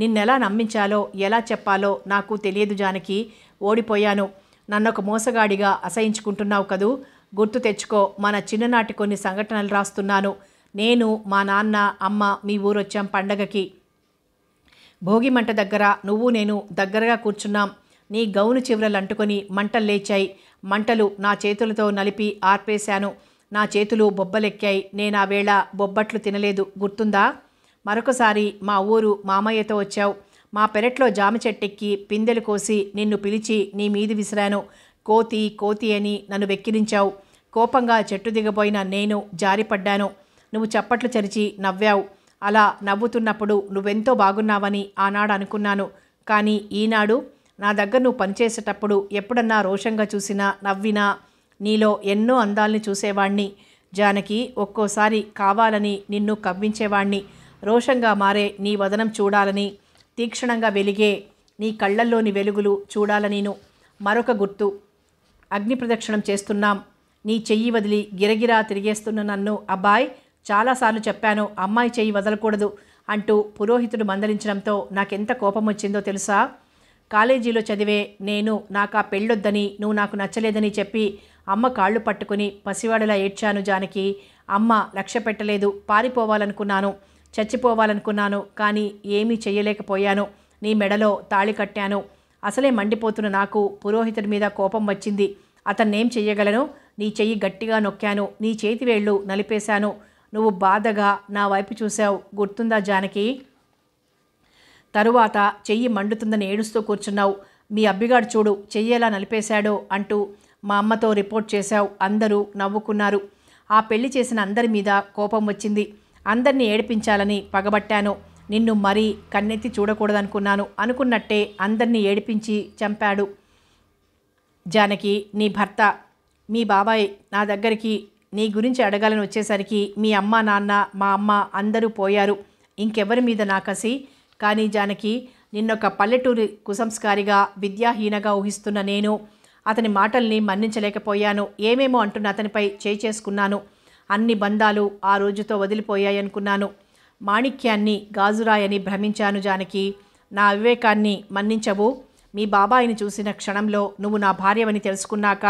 నిన్నెలా నమ్మించాలో ఎలా చెప్పాలో నాకు తెలియదు జానకి ఓడిపోయాను నన్నొక మోసగాడిగా అసహించుకుంటున్నావు కదూ గుర్తు తెచ్చుకో మన చిన్ననాటి కొన్ని సంఘటనలు రాస్తున్నాను నేను మా నాన్న అమ్మ మీ ఊరొచ్చాం పండగకి భోగి మంట దగ్గర నువ్వు నేను దగ్గరగా కూర్చున్నాం నీ గౌను చివరలు అంటుకొని మంటలు లేచాయి మంటలు నా చేతులతో నలిపి ఆర్పేశాను నా చేతులు బొబ్బలెక్కాయి నేను ఆ వేళ బొబ్బట్లు తినలేదు గుర్తుందా మరొకసారి మా ఊరు మామయ్యతో వచ్చావు మా పెరట్లో జామ చెట్టెక్కి పిందెలు కోసి నిన్ను పిలిచి నీ మీది విసిరాను కోతి కోతి అని నన్ను వెక్కిరించావు కోపంగా చెట్టు దిగబోయిన నేను జారిపడ్డాను నువ్వు చప్పట్లు చరిచి నవ్వావు అలా నవ్వుతున్నప్పుడు నువ్వెంతో బాగున్నావని ఆనాడు అనుకున్నాను కానీ ఈనాడు నా దగ్గర నువ్వు పనిచేసేటప్పుడు ఎప్పుడన్నా రోషంగా చూసినా నవ్వినా నీలో ఎన్నో అందాల్ని చూసేవాణ్ణి జానకి ఒక్కోసారి కావాలని నిన్ను కవ్వించేవాణ్ణి రోషంగా మారే నీ వదనం చూడాలని తీక్షణంగా వెలిగే నీ కళ్ళల్లోని వెలుగులు చూడాలనిను మరొక గుర్తు అగ్ని ప్రదక్షిణం చేస్తున్నాం నీ చెయ్యి వదిలి గిరగిరా తిరిగేస్తున్న నన్ను అబ్బాయి చాలాసార్లు చెప్పాను అమ్మాయి చెయ్యి వదలకూడదు అంటూ పురోహితుడు మందలించడంతో నాకెంత కోపం వచ్చిందో తెలుసా కాలేజీలో చదివే నేను నాకు ఆ పెళ్ళొద్దని నువ్వు నాకు నచ్చలేదని చెప్పి అమ్మ కాళ్ళు పట్టుకుని పసివాడలా ఏడ్చాను జానకి అమ్మ లక్ష్య పెట్టలేదు పారిపోవాలనుకున్నాను చచ్చిపోవాలనుకున్నాను కానీ ఏమీ చేయలేకపోయాను నీ మెడలో తాళి కట్టాను అసలే మండిపోతున్న నాకు పురోహితుడి మీద కోపం వచ్చింది అతన్నేం చెయ్యగలను నీ చెయ్యి గట్టిగా నొక్కాను నీ చేతి వేళ్ళు నలిపేశాను నువ్వు బాధగా నా వైపు చూశావు గుర్తుందా జానకి తరువాత చెయ్యి మండుతుందని ఏడుస్తూ కూర్చున్నావు మీ అబ్బిగాడు చూడు చెయ్యేలా నలిపేశాడో అంటూ మా అమ్మతో రిపోర్ట్ చేశావు అందరూ నవ్వుకున్నారు ఆ పెళ్లి చేసిన అందరి మీద కోపం వచ్చింది అందరినీ ఏడిపించాలని పగబట్టాను నిన్ను మరీ కన్నెత్తి చూడకూడదనుకున్నాను అనుకున్నట్టే అందరినీ ఏడిపించి చంపాడు జానకి నీ భర్త మీ బాబాయ్ నా దగ్గరికి నీ గురించి అడగాలని వచ్చేసరికి మీ అమ్మ నాన్న మా అమ్మ అందరూ పోయారు ఇంకెవరి మీద నాకసి కానీ జానకి నిన్నొక పల్లెటూరి కుసంస్కారిగా విద్యాహీనగా ఊహిస్తున్న నేను అతని మాటల్ని మన్నించలేకపోయాను ఏమేమో అంటున్న అతనిపై చేయి చేసుకున్నాను అన్ని బంధాలు ఆ రోజుతో వదిలిపోయాయనుకున్నాను మాణిక్యాన్ని గాజురాయని భ్రమించాను జానకి నా అవివేకాన్ని మన్నించవు మీ బాబాయిని చూసిన క్షణంలో నువ్వు నా భార్యవని తెలుసుకున్నాక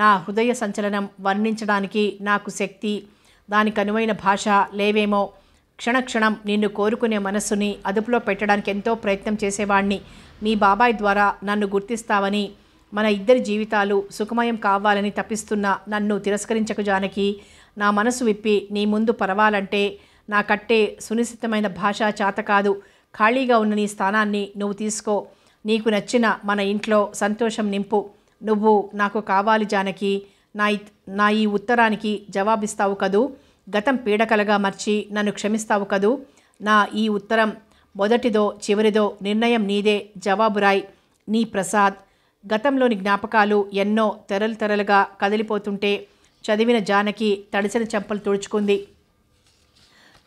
నా హృదయ సంచలనం వర్ణించడానికి నాకు శక్తి దానికి అనువైన భాష లేవేమో క్షణక్షణం నిన్ను కోరుకునే మనస్సుని అదుపులో పెట్టడానికి ఎంతో ప్రయత్నం చేసేవాణ్ణి మీ బాబాయ్ ద్వారా నన్ను గుర్తిస్తావని మన ఇద్దరి జీవితాలు సుఖమయం కావాలని తప్పిస్తున్న నన్ను తిరస్కరించక జానకి నా మనసు విప్పి నీ ముందు పరవాలంటే నా కట్టే సునిశ్చితమైన భాష చేత కాదు ఖాళీగా ఉన్న నీ స్థానాన్ని నువ్వు తీసుకో నీకు నచ్చిన మన ఇంట్లో సంతోషం నింపు నువ్వు నాకు కావాలి జానకి నా నా ఈ ఉత్తరానికి జవాబిస్తావు కదూ గతం పీడకలగా మర్చి నన్ను క్షమిస్తావు కదూ నా ఈ ఉత్తరం మొదటిదో చివరిదో నిర్ణయం నీదే జవాబురాయ్ నీ ప్రసాద్ గతంలోని జ్ఞాపకాలు ఎన్నో తెరలు తెరలుగా కదిలిపోతుంటే చదివిన జానకి తడిసిన చెంపలు తుడుచుకుంది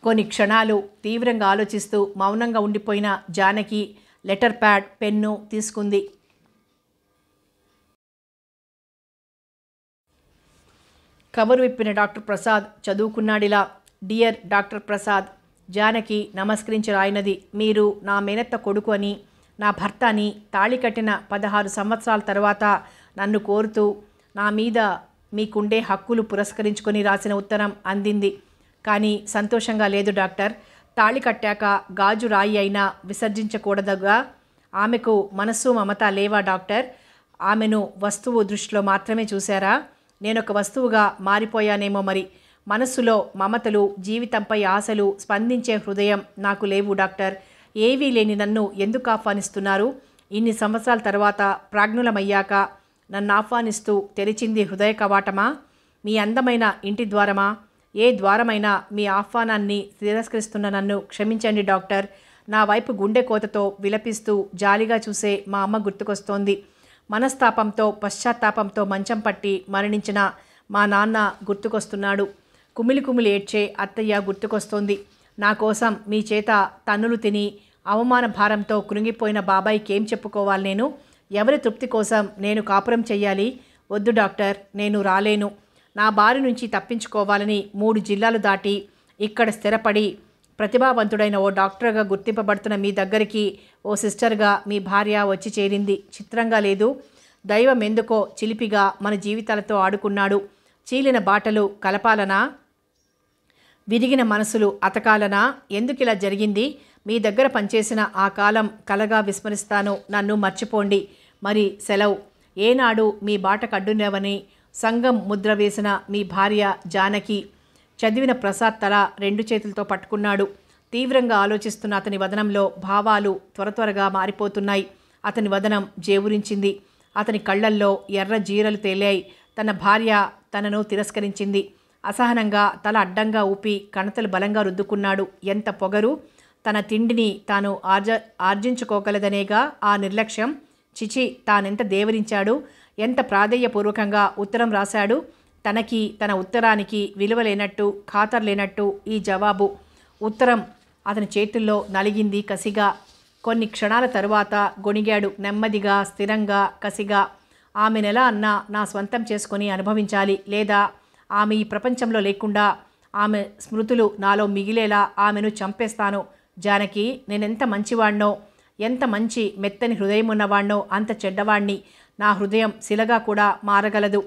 కొన్ని క్షణాలు తీవ్రంగా ఆలోచిస్తూ మౌనంగా ఉండిపోయిన జానకి లెటర్ ప్యాడ్ పెన్ను తీసుకుంది కబురు విప్పిన డాక్టర్ ప్రసాద్ చదువుకున్నాడిలా డియర్ డాక్టర్ ప్రసాద్ జానకి నమస్కరించి రాయినది మీరు నా మేనత్త కొడుకు అని నా భర్త అని తాళి కట్టిన పదహారు సంవత్సరాల తర్వాత నన్ను కోరుతూ నా మీద మీకుండే హక్కులు పురస్కరించుకొని రాసిన ఉత్తరం అందింది కానీ సంతోషంగా లేదు డాక్టర్ తాళి కట్టాక గాజు రాయి అయినా విసర్జించకూడదుగా ఆమెకు మనస్సు మమత లేవా డాక్టర్ ఆమెను వస్తువు దృష్టిలో మాత్రమే చూశారా నేనొక వస్తువుగా మారిపోయానేమో మరి మనస్సులో మమతలు జీవితంపై ఆశలు స్పందించే హృదయం నాకు లేవు డాక్టర్ ఏవీ లేని నన్ను ఎందుకు ఆహ్వానిస్తున్నారు ఇన్ని సంవత్సరాల తర్వాత ప్రాజ్ఞులమయ్యాక నన్ను ఆహ్వానిస్తూ తెరిచింది హృదయ కవాటమా మీ అందమైన ఇంటి ద్వారమా ఏ ద్వారమైనా మీ ఆహ్వానాన్ని తిరస్కరిస్తున్న నన్ను క్షమించండి డాక్టర్ నా వైపు గుండె కోతతో విలపిస్తూ జాలిగా చూసే మా అమ్మ గుర్తుకొస్తోంది మనస్తాపంతో పశ్చాత్తాపంతో మంచం పట్టి మరణించిన మా నాన్న గుర్తుకొస్తున్నాడు కుమిలి కుమిలి ఏడ్చే అత్తయ్య గుర్తుకొస్తోంది నా కోసం మీ చేత తన్నులు తిని అవమాన భారంతో కృంగిపోయిన బాబాయ్కి ఏం చెప్పుకోవాలి నేను ఎవరి తృప్తి కోసం నేను కాపురం చెయ్యాలి వద్దు డాక్టర్ నేను రాలేను నా బారి నుంచి తప్పించుకోవాలని మూడు జిల్లాలు దాటి ఇక్కడ స్థిరపడి ప్రతిభావంతుడైన ఓ డాక్టర్గా గుర్తింపబడుతున్న మీ దగ్గరికి ఓ సిస్టర్గా మీ భార్య వచ్చి చేరింది చిత్రంగా లేదు దైవం ఎందుకో చిలిపిగా మన జీవితాలతో ఆడుకున్నాడు చీలిన బాటలు కలపాలనా విరిగిన మనసులు అతకాలనా ఎందుకు ఇలా జరిగింది మీ దగ్గర పనిచేసిన ఆ కాలం కలగా విస్మరిస్తాను నన్ను మర్చిపోండి మరి సెలవు ఏనాడు మీ బాట కడ్డునేవని సంగం ముద్ర వేసిన మీ భార్య జానకి చదివిన ప్రసాద్ తల రెండు చేతులతో పట్టుకున్నాడు తీవ్రంగా ఆలోచిస్తున్న అతని వదనంలో భావాలు త్వర త్వరగా మారిపోతున్నాయి అతని వదనం జేవురించింది అతని కళ్ళల్లో ఎర్ర జీరలు తేలాయి తన భార్య తనను తిరస్కరించింది అసహనంగా తల అడ్డంగా ఊపి కణతలు బలంగా రుద్దుకున్నాడు ఎంత పొగరు తన తిండిని తాను ఆర్జ ఆర్జించుకోగలదనేగా ఆ నిర్లక్ష్యం చిచి తానెంత దేవరించాడు ఎంత ప్రాధేయపూర్వకంగా ఉత్తరం రాశాడు తనకి తన ఉత్తరానికి విలువ లేనట్టు ఖాతరు లేనట్టు ఈ జవాబు ఉత్తరం అతని చేతుల్లో నలిగింది కసిగా కొన్ని క్షణాల తరువాత గొణిగాడు నెమ్మదిగా స్థిరంగా కసిగా ఆమె నెల అన్నా నా స్వంతం చేసుకొని అనుభవించాలి లేదా ఆమె ఈ ప్రపంచంలో లేకుండా ఆమె స్మృతులు నాలో మిగిలేలా ఆమెను చంపేస్తాను జానకి నేనెంత మంచివాణ్ణో ఎంత మంచి మెత్తని హృదయం ఉన్నవాణ్ణో అంత చెడ్డవాణ్ణి నా హృదయం శిలగా కూడా మారగలదు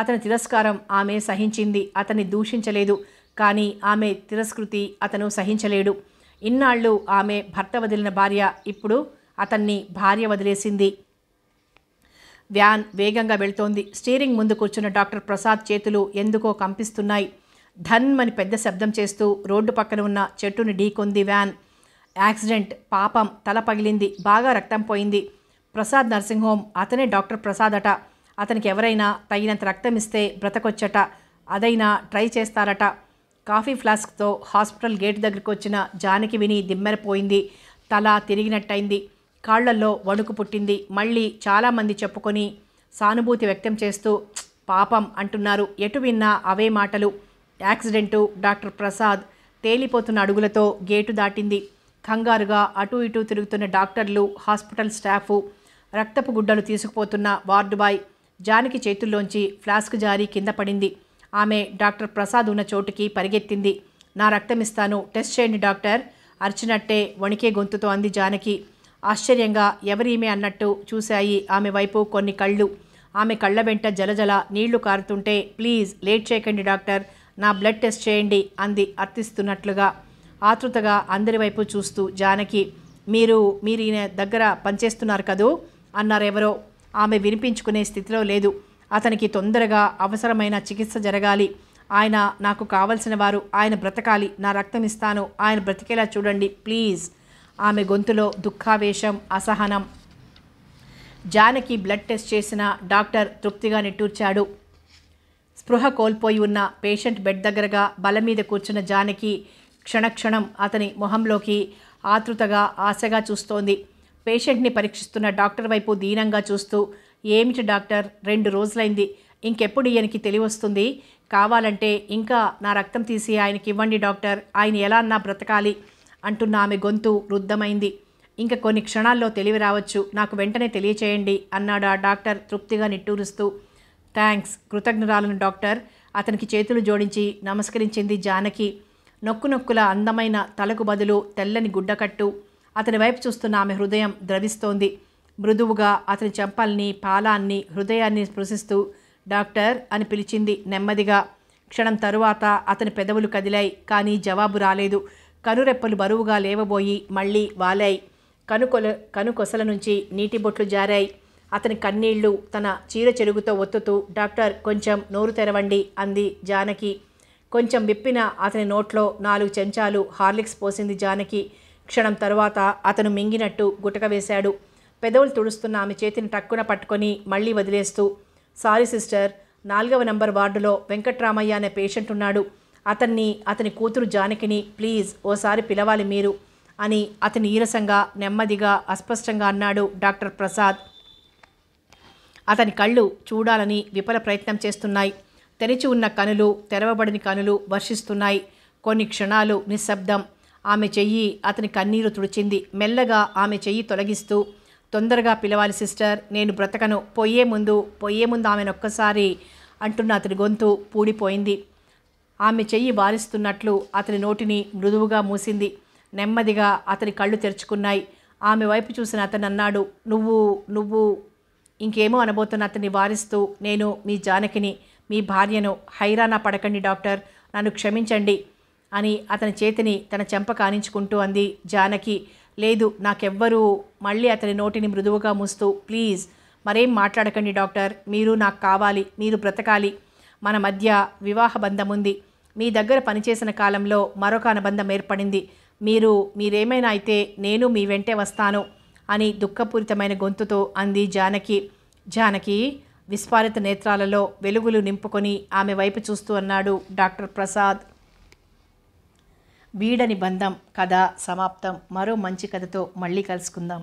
అతని తిరస్కారం ఆమె సహించింది అతన్ని దూషించలేదు కానీ ఆమె తిరస్కృతి అతను సహించలేడు ఇన్నాళ్ళు ఆమె భర్త వదిలిన భార్య ఇప్పుడు అతన్ని భార్య వదిలేసింది వ్యాన్ వేగంగా వెళ్తోంది స్టీరింగ్ ముందు కూర్చున్న డాక్టర్ ప్రసాద్ చేతులు ఎందుకో కంపిస్తున్నాయి ధన్ అని పెద్ద శబ్దం చేస్తూ రోడ్డు పక్కన ఉన్న చెట్టుని ఢీకొంది వ్యాన్ యాక్సిడెంట్ పాపం తల పగిలింది బాగా రక్తం పోయింది ప్రసాద్ నర్సింగ్ హోమ్ అతనే డాక్టర్ ప్రసాద్ అట అతనికి ఎవరైనా తగినంత రక్తం ఇస్తే బ్రతకొచ్చట అదైనా ట్రై చేస్తారట కాఫీ ఫ్లాస్క్తో హాస్పిటల్ గేట్ దగ్గరికి వచ్చిన జానకి విని దిమ్మెరపోయింది తల తిరిగినట్టయింది కాళ్లల్లో వణుకు పుట్టింది మళ్ళీ చాలామంది చెప్పుకొని సానుభూతి వ్యక్తం చేస్తూ పాపం అంటున్నారు ఎటు విన్నా అవే మాటలు యాక్సిడెంటు డాక్టర్ ప్రసాద్ తేలిపోతున్న అడుగులతో గేటు దాటింది కంగారుగా అటు ఇటు తిరుగుతున్న డాక్టర్లు హాస్పిటల్ స్టాఫ్ రక్తపు గుడ్డలు తీసుకుపోతున్న వార్డు బాయ్ జానికి చేతుల్లోంచి ఫ్లాస్క్ జారి కింద పడింది ఆమె డాక్టర్ ప్రసాద్ ఉన్న చోటుకి పరిగెత్తింది నా రక్తమిస్తాను టెస్ట్ చేయండి డాక్టర్ అరిచినట్టే వణికే గొంతుతో అంది జానకి ఆశ్చర్యంగా ఎవరీమే అన్నట్టు చూశాయి ఆమె వైపు కొన్ని కళ్ళు ఆమె కళ్ళ వెంట జలజల నీళ్లు కారుతుంటే ప్లీజ్ లేట్ చేయకండి డాక్టర్ నా బ్లడ్ టెస్ట్ చేయండి అంది అర్థిస్తున్నట్లుగా ఆతృతగా అందరి వైపు చూస్తూ జానకి మీరు మీరు ఈయన దగ్గర పనిచేస్తున్నారు కదూ అన్నారెవరో ఆమె వినిపించుకునే స్థితిలో లేదు అతనికి తొందరగా అవసరమైన చికిత్స జరగాలి ఆయన నాకు కావలసిన వారు ఆయన బ్రతకాలి నా రక్తం ఇస్తాను ఆయన బ్రతికేలా చూడండి ప్లీజ్ ఆమె గొంతులో దుఃఖావేశం అసహనం జానకి బ్లడ్ టెస్ట్ చేసిన డాక్టర్ తృప్తిగా నిట్టూర్చాడు స్పృహ కోల్పోయి ఉన్న పేషెంట్ బెడ్ దగ్గరగా బల మీద కూర్చున్న జానకి క్షణక్షణం అతని మొహంలోకి ఆతృతగా ఆశగా చూస్తోంది పేషెంట్ని పరీక్షిస్తున్న డాక్టర్ వైపు దీనంగా చూస్తూ ఏమిటి డాక్టర్ రెండు రోజులైంది ఇంకెప్పుడు ఈయనకి తెలివొస్తుంది కావాలంటే ఇంకా నా రక్తం తీసి ఆయనకి ఇవ్వండి డాక్టర్ ఆయన ఎలా అన్నా బ్రతకాలి అంటున్న ఆమె గొంతు వృద్ధమైంది ఇంకా కొన్ని క్షణాల్లో తెలివి రావచ్చు నాకు వెంటనే తెలియచేయండి అన్నాడు ఆ డాక్టర్ తృప్తిగా నిట్టూరుస్తూ థ్యాంక్స్ కృతజ్ఞరాలను డాక్టర్ అతనికి చేతులు జోడించి నమస్కరించింది జానకి నొక్కు నొక్కుల అందమైన తలకు బదులు తెల్లని గుడ్డకట్టు అతని వైపు చూస్తున్న ఆమె హృదయం ద్రవిస్తోంది మృదువుగా అతని చెంపల్ని పాలాన్ని హృదయాన్ని స్పృశిస్తూ డాక్టర్ అని పిలిచింది నెమ్మదిగా క్షణం తరువాత అతని పెదవులు కదిలాయి కానీ జవాబు రాలేదు కనురెప్పలు బరువుగా లేవబోయి మళ్ళీ వాలాయి కనుకొల కనుకొసల నుంచి నీటి బొట్లు జారాయి అతని కన్నీళ్లు తన చీర చెరుగుతో ఒత్తుతూ డాక్టర్ కొంచెం నోరు తెరవండి అంది జానకి కొంచెం విప్పిన అతని నోట్లో నాలుగు చెంచాలు హార్లిక్స్ పోసింది జానకి క్షణం తరువాత అతను మింగినట్టు గుటక వేశాడు పెదవులు తుడుస్తున్న ఆమె చేతిని టక్కున పట్టుకొని మళ్ళీ వదిలేస్తూ సారీ సిస్టర్ నాలుగవ నంబర్ వార్డులో వెంకట్రామయ్య అనే పేషెంట్ ఉన్నాడు అతన్ని అతని కూతురు జానకిని ప్లీజ్ ఓసారి పిలవాలి మీరు అని అతని ఈరసంగా నెమ్మదిగా అస్పష్టంగా అన్నాడు డాక్టర్ ప్రసాద్ అతని కళ్ళు చూడాలని విఫల ప్రయత్నం చేస్తున్నాయి తెరిచి ఉన్న కనులు తెరవబడిన కనులు వర్షిస్తున్నాయి కొన్ని క్షణాలు నిశ్శబ్దం ఆమె చెయ్యి అతని కన్నీరు తుడిచింది మెల్లగా ఆమె చెయ్యి తొలగిస్తూ తొందరగా పిలవాలి సిస్టర్ నేను బ్రతకను పొయ్యే ముందు పొయ్యే ముందు ఆమెను ఒక్కసారి అంటున్న అతని గొంతు పూడిపోయింది ఆమె చెయ్యి వారిస్తున్నట్లు అతని నోటిని మృదువుగా మూసింది నెమ్మదిగా అతని కళ్ళు తెరుచుకున్నాయి ఆమె వైపు చూసిన అతను అన్నాడు నువ్వు నువ్వు ఇంకేమో అనబోతున్న అతన్ని వారిస్తూ నేను మీ జానకిని మీ భార్యను హైరానా పడకండి డాక్టర్ నన్ను క్షమించండి అని అతని చేతిని తన చెంప కానించుకుంటూ అంది జానకి లేదు నాకెవ్వరూ మళ్ళీ అతని నోటిని మృదువుగా మూస్తూ ప్లీజ్ మరేం మాట్లాడకండి డాక్టర్ మీరు నాకు కావాలి మీరు బ్రతకాలి మన మధ్య వివాహ బంధం ఉంది మీ దగ్గర పనిచేసిన కాలంలో మరొక అనుబంధం ఏర్పడింది మీరు మీరేమైనా అయితే నేను మీ వెంటే వస్తాను అని దుఃఖపూరితమైన గొంతుతో అంది జానకి జానకి విస్ఫారిత నేత్రాలలో వెలుగులు నింపుకొని ఆమె వైపు చూస్తూ అన్నాడు డాక్టర్ ప్రసాద్ వీడని బంధం కథ సమాప్తం మరో మంచి కథతో మళ్ళీ కలుసుకుందాం